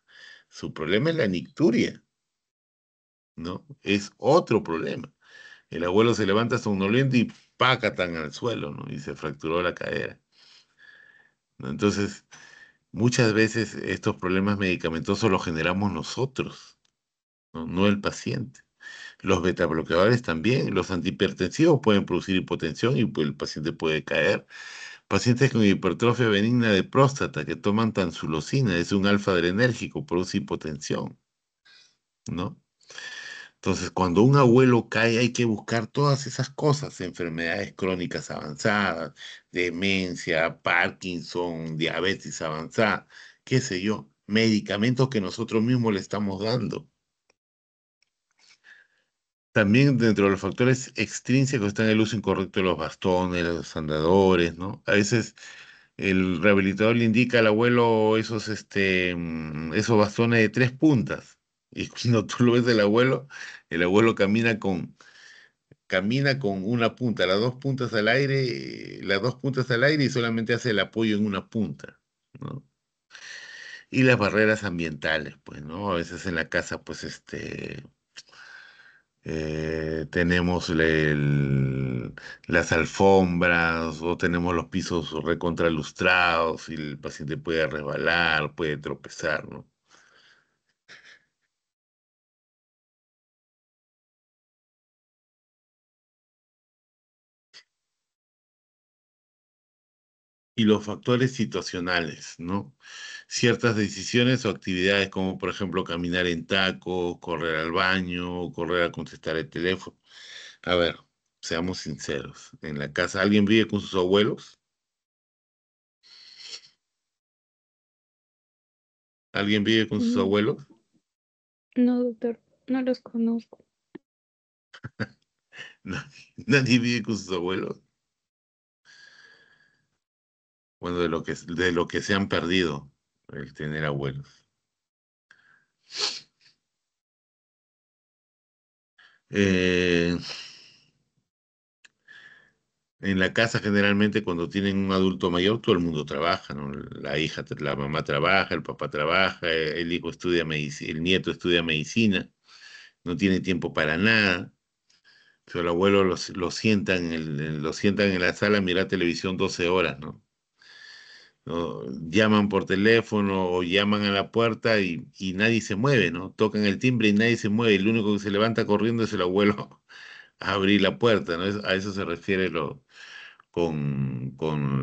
Su problema es la nicturia. ¿No? Es otro problema. El abuelo se levanta somnoliento y tan al suelo, ¿no? Y se fracturó la cadera. Entonces, muchas veces estos problemas medicamentosos los generamos nosotros, ¿no? el paciente. Los betabloqueadores también, los antihipertensivos pueden producir hipotensión y el paciente puede caer. Pacientes con hipertrofia benigna de próstata que toman tansulosina, es un alfa adrenérgico, produce hipotensión, ¿no? Entonces, cuando un abuelo cae, hay que buscar todas esas cosas, enfermedades crónicas avanzadas, demencia, Parkinson, diabetes avanzada, qué sé yo, medicamentos que nosotros mismos le estamos dando. También dentro de los factores extrínsecos están el uso incorrecto de los bastones, los andadores, ¿no? A veces el rehabilitador le indica al abuelo esos, este, mm, esos bastones de tres puntas y cuando tú lo ves del abuelo, el abuelo camina con, camina con una punta, las dos puntas al aire, las dos puntas al aire y solamente hace el apoyo en una punta, ¿no? Y las barreras ambientales, pues, ¿no? A veces en la casa, pues, este, eh, tenemos las alfombras o tenemos los pisos recontralustrados y el paciente puede resbalar, puede tropezar, ¿no? y los factores situacionales, ¿no? Ciertas decisiones o actividades como, por ejemplo, caminar en taco, correr al baño, correr a contestar el teléfono. A ver, seamos sinceros, en la casa, ¿alguien vive con sus abuelos? ¿Alguien vive con sus abuelos? No, doctor, no los conozco. ¿Nadie vive con sus abuelos? bueno, de lo que, de lo que se han perdido el tener abuelos. Eh, en la casa generalmente cuando tienen un adulto mayor todo el mundo trabaja, ¿no? La hija, la mamá trabaja, el papá trabaja, el hijo estudia medicina, el nieto estudia medicina, no tiene tiempo para nada. Pero el abuelo lo, sientan en lo sientan en la sala mira televisión 12 horas, ¿no? llaman por teléfono o llaman a la puerta y, nadie se mueve, ¿no? Tocan el timbre y nadie se mueve, el único que se levanta corriendo es el abuelo a abrir la puerta, ¿no? a eso se refiere lo, con,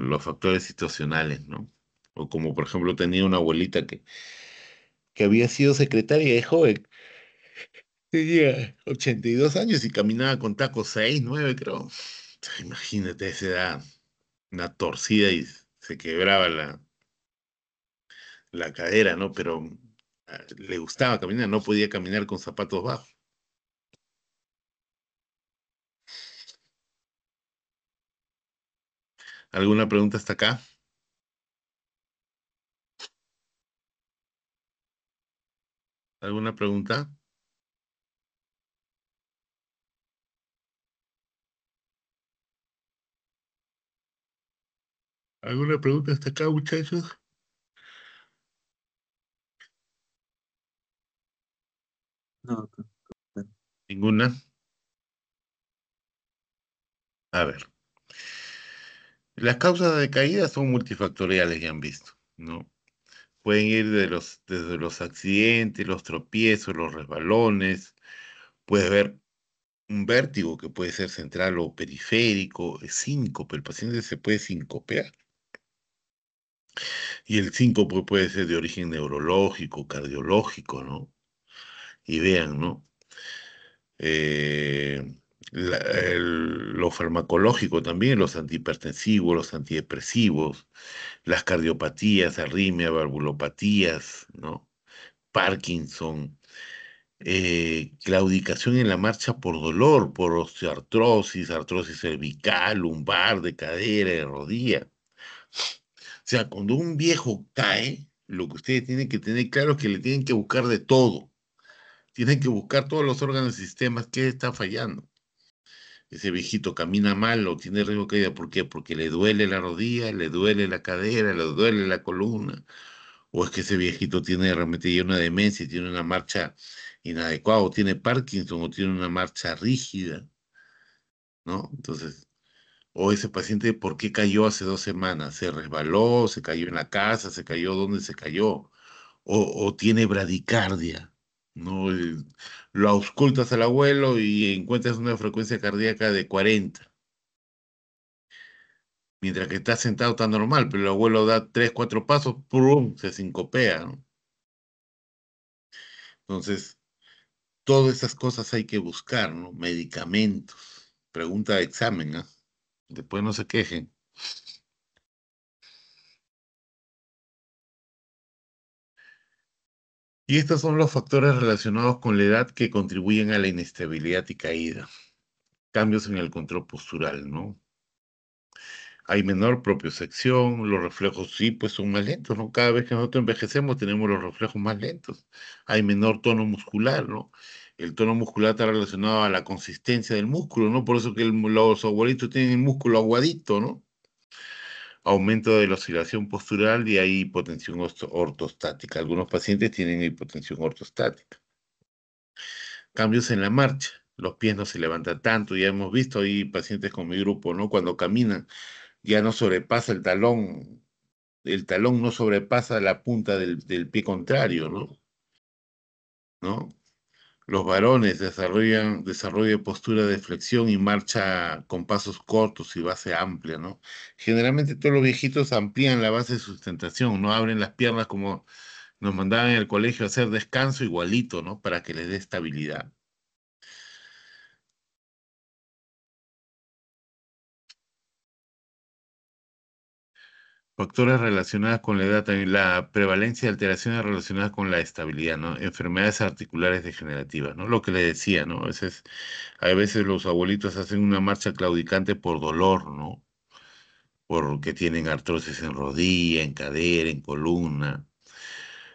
los factores situacionales, ¿no? O como por ejemplo tenía una abuelita que, que había sido secretaria de joven, tenía 82 años y caminaba con tacos 6, 9 creo. imagínate esa edad, una torcida y se quebraba la, la cadera, ¿no? Pero ah, le gustaba caminar, no podía caminar con zapatos bajos. ¿Alguna pregunta hasta acá? ¿Alguna pregunta? ¿Alguna pregunta hasta acá, muchachos? No. ¿Ninguna? A ver. Las causas de caída son multifactoriales, ya han visto, ¿no? Pueden ir de los, desde los accidentes, los tropiezos, los resbalones. Puedes ver un vértigo que puede ser central o periférico, síncope. El paciente se puede sincopear y el 5 puede ser de origen neurológico, cardiológico, ¿no? Y vean, ¿no? Eh, lo farmacológico también, los antihipertensivos, los antidepresivos, las cardiopatías, arrimia valvulopatías, ¿no? Parkinson, eh, claudicación en la marcha por dolor, por osteoartrosis, artrosis cervical, lumbar, de cadera, de rodilla sea, cuando un viejo cae, lo que ustedes tienen que tener claro es que le tienen que buscar de todo. Tienen que buscar todos los órganos y sistemas que está fallando. Ese viejito camina mal o tiene riesgo de caída. ¿Por qué? Porque le duele la rodilla, le duele la cadera, le duele la columna. O es que ese viejito tiene realmente ya una demencia, tiene una marcha inadecuada, o tiene Parkinson, o tiene una marcha rígida. ¿No? Entonces, o ese paciente, ¿por qué cayó hace dos semanas? ¿Se resbaló? ¿Se cayó en la casa? ¿Se cayó donde se cayó? O, tiene bradicardia. ¿no? Eh, lo auscultas al abuelo y encuentras una frecuencia cardíaca de 40. Mientras que está sentado está normal, pero el abuelo da tres, cuatro pasos, ¡pum! se sincopea. Entonces, todas esas cosas hay que buscar, ¿no? Medicamentos. Pregunta de examen, ¿ah? Después no se quejen. Y estos son los factores relacionados con la edad que contribuyen a la inestabilidad y caída. Cambios en el control postural, ¿no? Hay menor sección, los reflejos sí, pues son más lentos, ¿no? Cada vez que nosotros envejecemos tenemos los reflejos más lentos. Hay menor tono muscular, ¿no? el tono muscular está relacionado a la consistencia del músculo, ¿no? Por eso que los abuelitos tienen el músculo aguadito, ¿no? Aumento de la oscilación postural y hay hipotensión ortostática. Algunos pacientes tienen hipotensión ortostática. Cambios en la marcha. Los pies no se levantan tanto. Ya hemos visto ahí pacientes con mi grupo, ¿no? Cuando caminan, ya no sobrepasa el talón. El talón no sobrepasa la punta del, del pie contrario, ¿no? ¿No? Los varones desarrollan, postura de flexión y marcha con pasos cortos y base amplia, ¿no? Generalmente todos los viejitos amplían la base de sustentación, no abren las piernas como nos mandaban en el colegio a hacer descanso igualito, ¿no? Para que les dé estabilidad. factores relacionados con la edad, también la prevalencia de alteraciones relacionadas con la estabilidad, ¿no? Enfermedades articulares degenerativas, ¿no? Lo que le decía, ¿no? A veces, a veces los abuelitos hacen una marcha claudicante por dolor, ¿no? Porque tienen artrosis en rodilla, en cadera, en columna.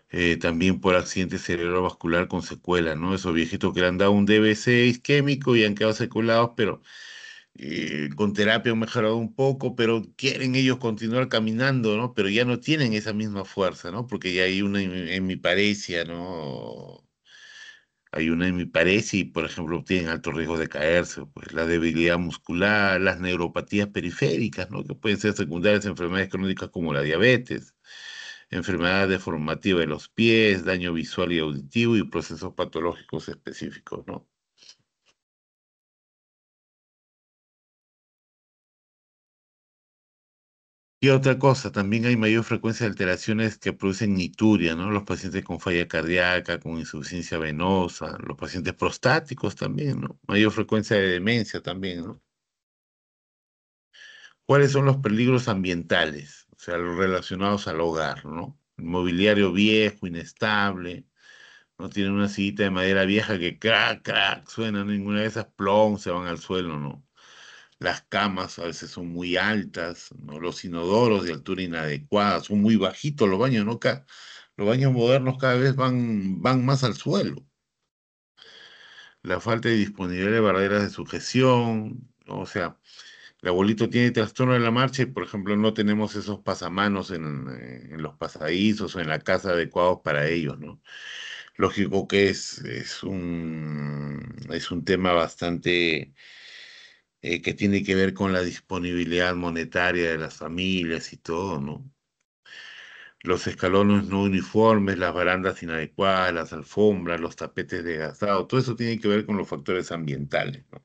Eh, también por accidente cerebrovascular con secuela, ¿no? Esos viejitos que le han dado un DBC isquémico y han quedado seculados, pero eh, con terapia han mejorado un poco, pero quieren ellos continuar caminando, ¿no? Pero ya no tienen esa misma fuerza, ¿no? Porque ya hay una en mi parecia, ¿no? Hay una en mi parecia y, por ejemplo, tienen alto riesgo de caerse, pues la debilidad muscular, las neuropatías periféricas, ¿no? Que pueden ser secundarias enfermedades crónicas como la diabetes enfermedad deformativa de los pies, daño visual y auditivo y procesos patológicos específicos, ¿no? Y otra cosa, también hay mayor frecuencia de alteraciones que producen nituria, ¿no? Los pacientes con falla cardíaca, con insuficiencia venosa, los pacientes prostáticos también, ¿no? Mayor frecuencia de demencia también, ¿no? ¿Cuáles son los peligros ambientales? O sea, los relacionados al hogar, ¿no? El mobiliario viejo, inestable, no tienen una sillita de madera vieja que crack, crack, suena, ninguna de esas plom se van al suelo, ¿no? las camas a veces son muy altas, ¿no? los inodoros de altura inadecuada, son muy bajitos los baños, ¿no? los baños modernos cada vez van, van más al suelo. La falta de disponibilidad de barreras de sujeción, o sea, el abuelito tiene trastorno de la marcha y, por ejemplo, no tenemos esos pasamanos en, en los pasadizos o en la casa adecuados para ellos, ¿no? Lógico que es, es, un, es un tema bastante eh, que tiene que ver con la disponibilidad monetaria de las familias y todo, ¿no? Los escalones no uniformes, las barandas inadecuadas, las alfombras, los tapetes desgastados, todo eso tiene que ver con los factores ambientales, ¿no?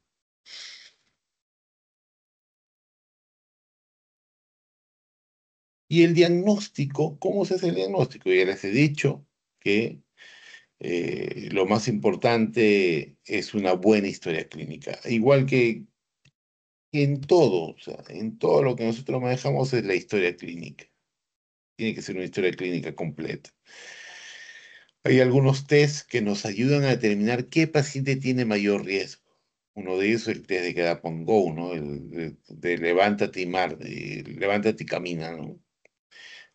Y el diagnóstico, ¿cómo se hace el diagnóstico? Ya les he dicho que eh, lo más importante es una buena historia clínica. Igual que en todo, o sea, en todo lo que nosotros manejamos es la historia clínica. Tiene que ser una historia clínica completa. Hay algunos tests que nos ayudan a determinar qué paciente tiene mayor riesgo. Uno de ellos es el test de da Go, ¿no? El de, levántate y mar, levántate y camina, ¿no?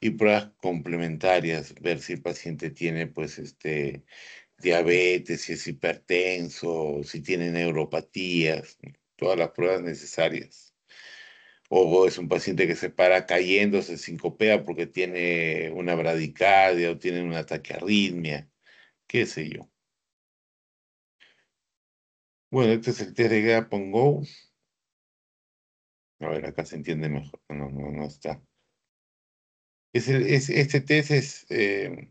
Y pruebas complementarias, ver si el paciente tiene, pues, este, diabetes, si es hipertenso, si tiene neuropatías. ¿no? todas las pruebas necesarias. O es un paciente que se para cayendo, se sincopea porque tiene una bradicardia o tiene un ataque arritmia, qué sé yo. Bueno, este es el test de A ver, acá se entiende mejor. No, no, no está. Es el, es, este test es, eh,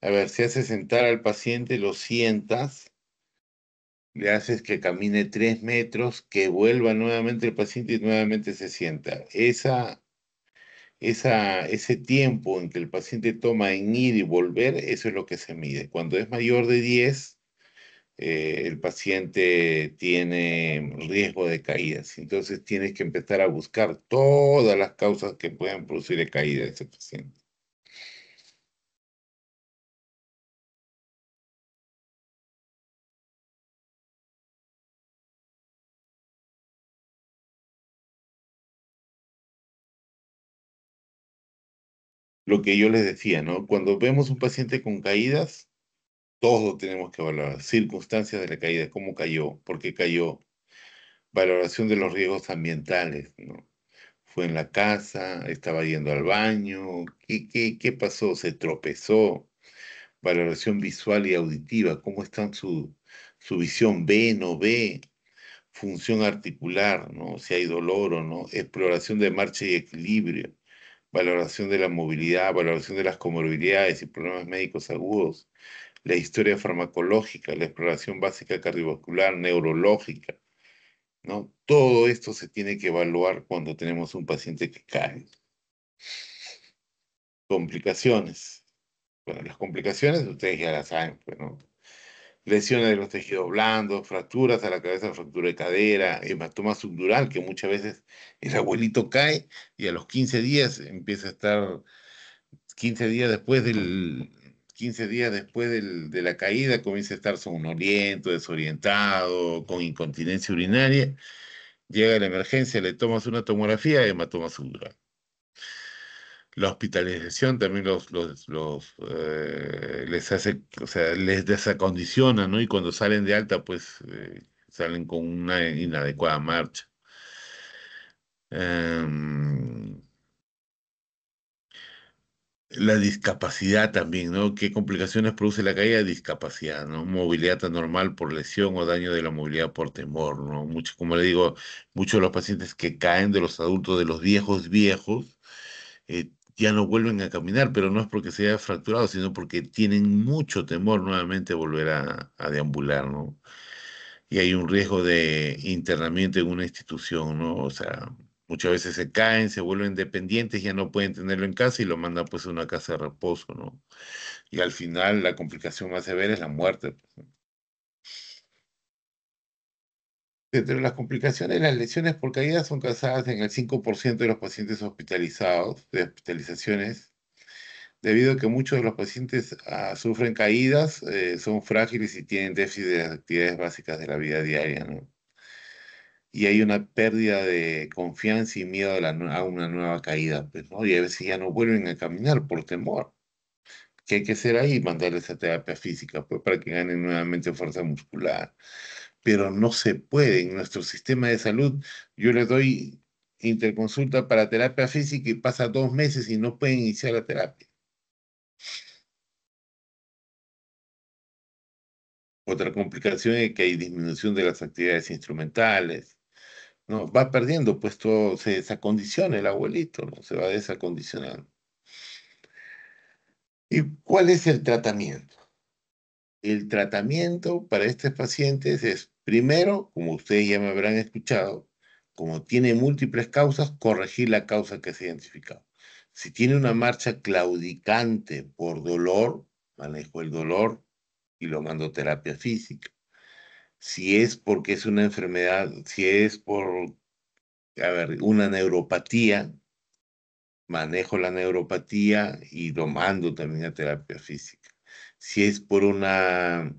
a ver, si hace sentar al paciente, lo sientas le haces que camine tres metros, que vuelva nuevamente el paciente y nuevamente se sienta. Esa, esa, ese tiempo en que el paciente toma en ir y volver, eso es lo que se mide. Cuando es mayor de 10, eh, el paciente tiene riesgo de caídas. Entonces tienes que empezar a buscar todas las causas que pueden producir caídas de ese paciente. lo que yo les decía, ¿no? Cuando vemos un paciente con caídas, todo tenemos que valorar. Circunstancias de la caída, cómo cayó, por qué cayó. Valoración de los riesgos ambientales, ¿no? Fue en la casa, estaba yendo al baño, ¿qué, pasó? ¿Se tropezó? Valoración visual y auditiva, ¿cómo está su, su visión ve, no ve, Función articular, ¿no? Si hay dolor o no. Exploración de marcha y equilibrio valoración de la movilidad, valoración de las comorbilidades y problemas médicos agudos, la historia farmacológica, la exploración básica cardiovascular, neurológica. ¿no? Todo esto se tiene que evaluar cuando tenemos un paciente que cae. Complicaciones. Bueno, las complicaciones ustedes ya las saben, pues, ¿no? lesiones de los tejidos blandos, fracturas a la cabeza, fractura de cadera, hematoma subdural, que muchas veces el abuelito cae y a los 15 días empieza a estar 15 días después del 15 días después de la caída comienza a estar somnoliento, desorientado, con incontinencia urinaria. Llega la emergencia, le tomas una tomografía, hematoma subdural la hospitalización también los, los, eh, les hace, o sea, les desacondiciona, ¿no? Y cuando salen de alta, pues eh, salen con una inadecuada marcha. Em, la discapacidad también, ¿no? ¿Qué complicaciones produce la caída? Discapacidad, ¿no? Movilidad anormal por lesión o daño de la movilidad por temor, ¿no? Mucho, como le digo, muchos de los pacientes que caen de los adultos, de los viejos viejos, eh, ya no vuelven a caminar, pero no es porque se haya fracturado, sino porque tienen mucho temor nuevamente volver a, deambular, ¿no? Y hay un riesgo de internamiento en una institución, ¿no? O sea, muchas veces se caen, se vuelven dependientes, ya no pueden tenerlo en casa y lo mandan pues a una casa de reposo, ¿no? Y al final la complicación más severa es la muerte. Pues, Entre las complicaciones, las lesiones por caídas son causadas en el 5% de los pacientes hospitalizados, de hospitalizaciones, debido a que muchos de los pacientes ah, sufren caídas, eh, son frágiles y tienen déficit de actividades básicas de la vida diaria. Y hay una pérdida de confianza y miedo a, una nueva caída, pues, y a veces ya no vuelven a caminar por temor. ¿Qué hay que hacer ahí? Mandarles a terapia física pues, para que ganen nuevamente fuerza muscular pero no se puede. En nuestro sistema de salud, yo le doy interconsulta para terapia física y pasa dos meses y no pueden iniciar la terapia. Otra complicación es que hay disminución de las actividades instrumentales. No, va perdiendo, pues todo se desacondiciona el abuelito, se va desacondicionando. ¿Y cuál es el tratamiento? el tratamiento para estos pacientes es, primero, como ustedes ya me habrán escuchado, como tiene múltiples causas, corregir la causa que se ha identificado. Si tiene una marcha claudicante por dolor, manejo el dolor y lo mando a terapia física. Si es porque es una enfermedad, si es por a ver, una neuropatía, manejo la neuropatía y lo mando también a terapia física. Si es por una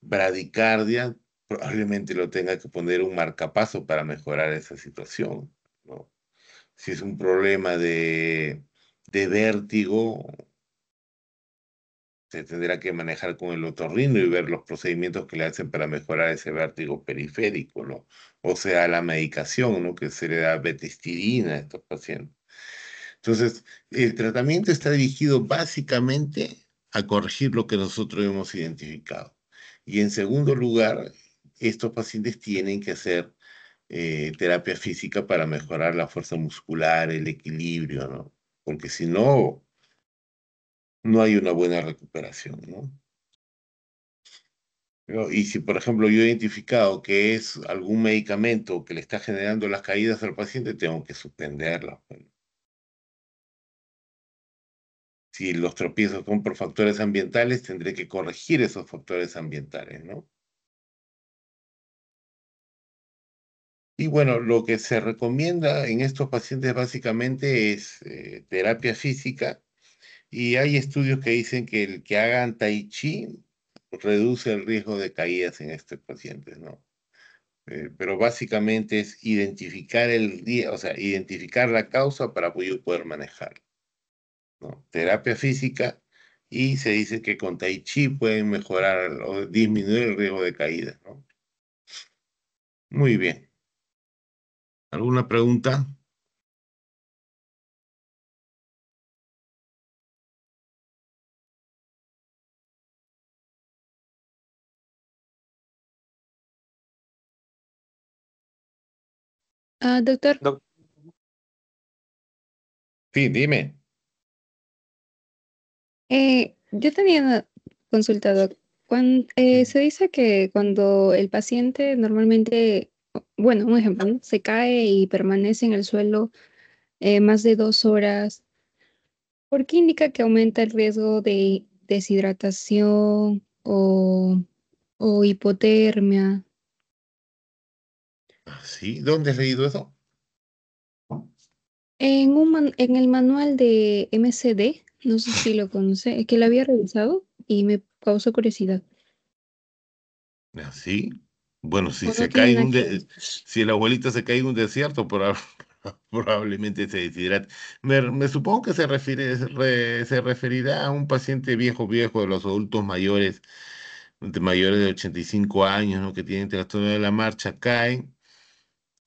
bradicardia, probablemente lo tenga que poner un marcapaso para mejorar esa situación. ¿no? Si es un problema de, de vértigo, se tendrá que manejar con el otorrino y ver los procedimientos que le hacen para mejorar ese vértigo periférico, ¿no? O sea, la medicación, ¿no? Que se le da betestidina a estos pacientes. Entonces, el tratamiento está dirigido básicamente a corregir lo que nosotros hemos identificado. Y en segundo lugar, estos pacientes tienen que hacer eh, terapia física para mejorar la fuerza muscular, el equilibrio, ¿no? Porque si no, no hay una buena recuperación, ¿no? y si, por ejemplo, yo he identificado que es algún medicamento que le está generando las caídas al paciente, tengo que suspenderlo. si los tropiezos son por factores ambientales, tendré que corregir esos factores ambientales, ¿no? Y bueno, lo que se recomienda en estos pacientes básicamente es eh, terapia física y hay estudios que dicen que el que hagan tai chi reduce el riesgo de caídas en estos pacientes, ¿no? Eh, pero básicamente es identificar el día, o sea, identificar la causa para poder manejarlo terapia física y se dice que con tai chi pueden mejorar o disminuir el riesgo de caída Muy bien. ¿Alguna pregunta? Ah, doctor. sí, dime. Eh, yo tenía consultado, cuando, eh, se dice que cuando el paciente normalmente, bueno, un ejemplo, se cae y permanece en el suelo eh, más de dos horas, ¿por qué indica que aumenta el riesgo de deshidratación o, o hipotermia? Ah, ¿Sí? ¿Dónde has leído eso? En, un en el manual de MCD no sé si lo conoce, es que la había revisado y me causó curiosidad. Ah, ¿Sí? Bueno, si pues se cae si el abuelito se cae en un desierto, probablemente se deshidrate. Me, supongo que se, refiere, se referirá a un paciente viejo, viejo de los adultos mayores, de mayores de 85 años, ¿no? que tienen trastorno de la marcha, caen,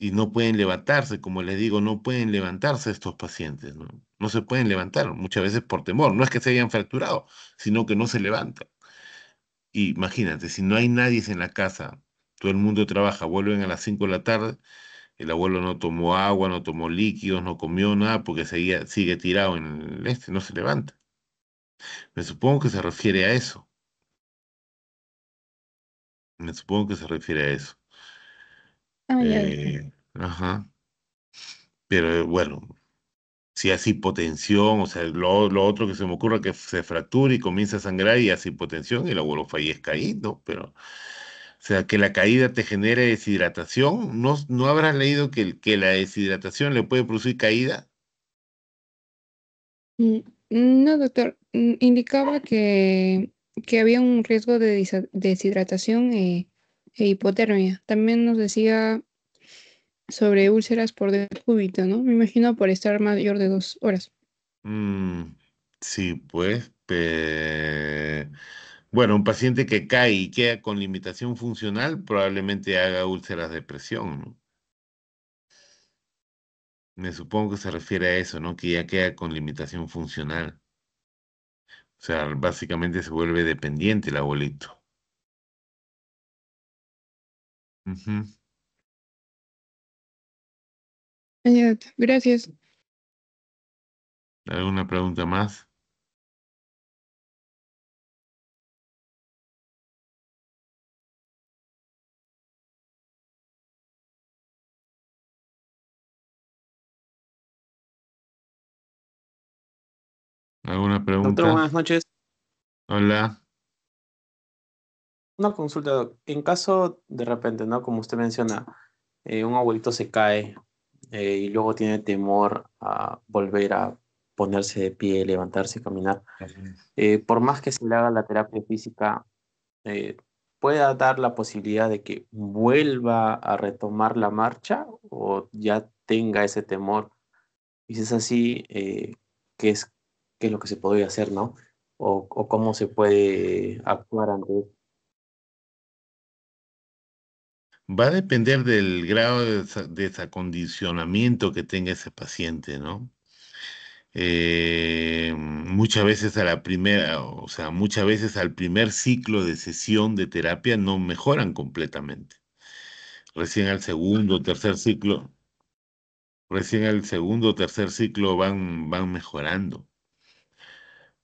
y no pueden levantarse, como les digo, no pueden levantarse estos pacientes, ¿no? se pueden levantar, muchas veces por temor. No es que se hayan fracturado, sino que no se levantan. Y imagínate, si no hay nadie en la casa, todo el mundo trabaja, vuelven a las 5 de la tarde, el abuelo no tomó agua, no tomó líquidos, no comió nada porque seguía, sigue tirado en el este, no se levanta. Me supongo que se refiere a eso. Me supongo que se refiere a eso. Eh, ajá. Pero bueno, si hace hipotensión, o sea, lo, otro que se me ocurra que se fractura y comienza a sangrar y hace hipotensión y el abuelo fallezca ahí, ¿no? Pero, o sea, que la caída te genere deshidratación. ¿No, no habrás leído que, que la deshidratación le puede producir caída? Mm, no, doctor. Mm, indicaba que, que había un riesgo de deshidratación eh, e hipotermia. También nos decía sobre úlceras por decúbito, ¿no? Me imagino por estar mayor de dos horas. Mm, sí, pues. Bueno, un paciente que cae y queda con limitación funcional probablemente haga úlceras de presión, ¿no? Me supongo que se refiere a eso, ¿no? Que ya queda con limitación funcional. O sea, básicamente se vuelve dependiente el abuelito. Gracias. ¿Alguna pregunta más? ¿Alguna pregunta? buenas noches. Hola una consulta, en caso de repente, ¿no? Como usted menciona, eh, un abuelito se cae eh, y luego tiene temor a volver a ponerse de pie, levantarse, y caminar. Eh, por más que se le haga la terapia física, ¿puede dar la posibilidad de que vuelva a retomar la marcha o ya tenga ese temor? Y si es así, ¿qué, es, ¿qué lo que se podría hacer, no? O, cómo se puede actuar ante Va a depender del grado de desacondicionamiento que tenga ese paciente, ¿no? Eh, muchas veces a la primera, o sea, muchas veces al primer ciclo de sesión de terapia no mejoran completamente. Recién al segundo, tercer ciclo, recién al segundo, tercer ciclo van, van mejorando.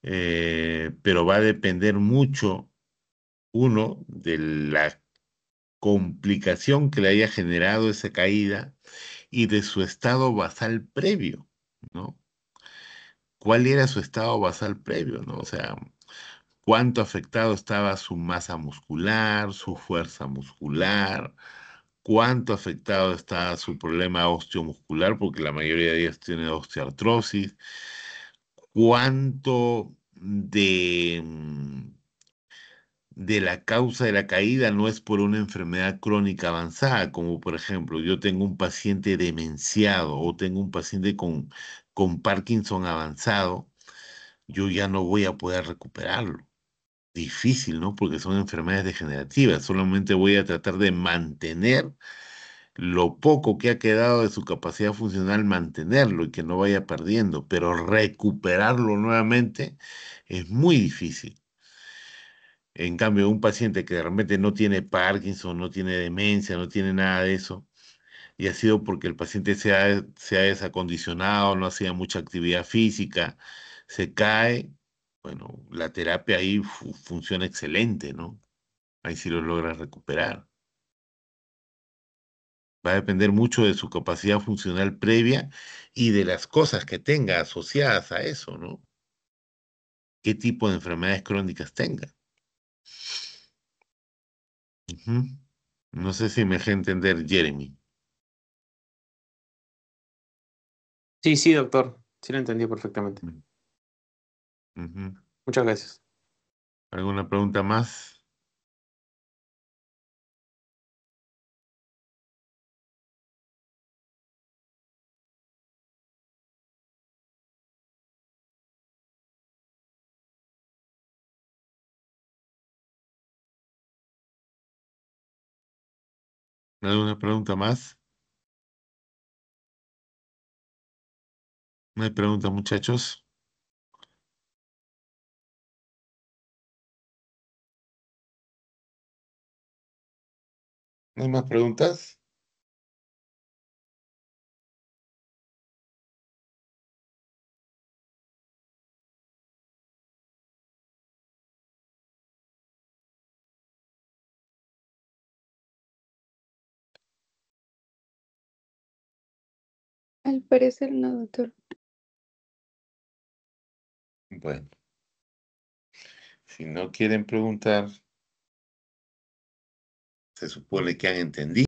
Eh, pero va a depender mucho, uno, de la complicación que le haya generado esa caída y de su estado basal previo, ¿no? ¿Cuál era su estado basal previo, no? O sea, cuánto afectado estaba su masa muscular, su fuerza muscular, cuánto afectado está su problema osteomuscular, porque la mayoría de ellos tiene osteoartrosis, cuánto de mm, de la causa de la caída no es por una enfermedad crónica avanzada, como por ejemplo yo tengo un paciente demenciado o tengo un paciente con, con Parkinson avanzado, yo ya no voy a poder recuperarlo. Difícil, ¿no? Porque son enfermedades degenerativas. Solamente voy a tratar de mantener lo poco que ha quedado de su capacidad funcional, mantenerlo y que no vaya perdiendo, pero recuperarlo nuevamente es muy difícil. En cambio, un paciente que de repente no tiene Parkinson, no tiene demencia, no tiene nada de eso, y ha sido porque el paciente se ha, se desacondicionado, no hacía mucha actividad física, se cae, bueno, la terapia ahí funciona excelente, ¿no? Ahí sí lo logra recuperar. Va a depender mucho de su capacidad funcional previa y de las cosas que tenga asociadas a eso, ¿no? ¿Qué tipo de enfermedades crónicas tenga? No sé si me dejé entender, Jeremy. Sí, sí, doctor. Sí lo entendí perfectamente. Mm. Muchas gracias. ¿Alguna pregunta más? ¿Alguna pregunta más? No hay pregunta, muchachos. ¿No hay más preguntas? Al parecer no, doctor. Bueno. Si no quieren preguntar, se supone que han entendido.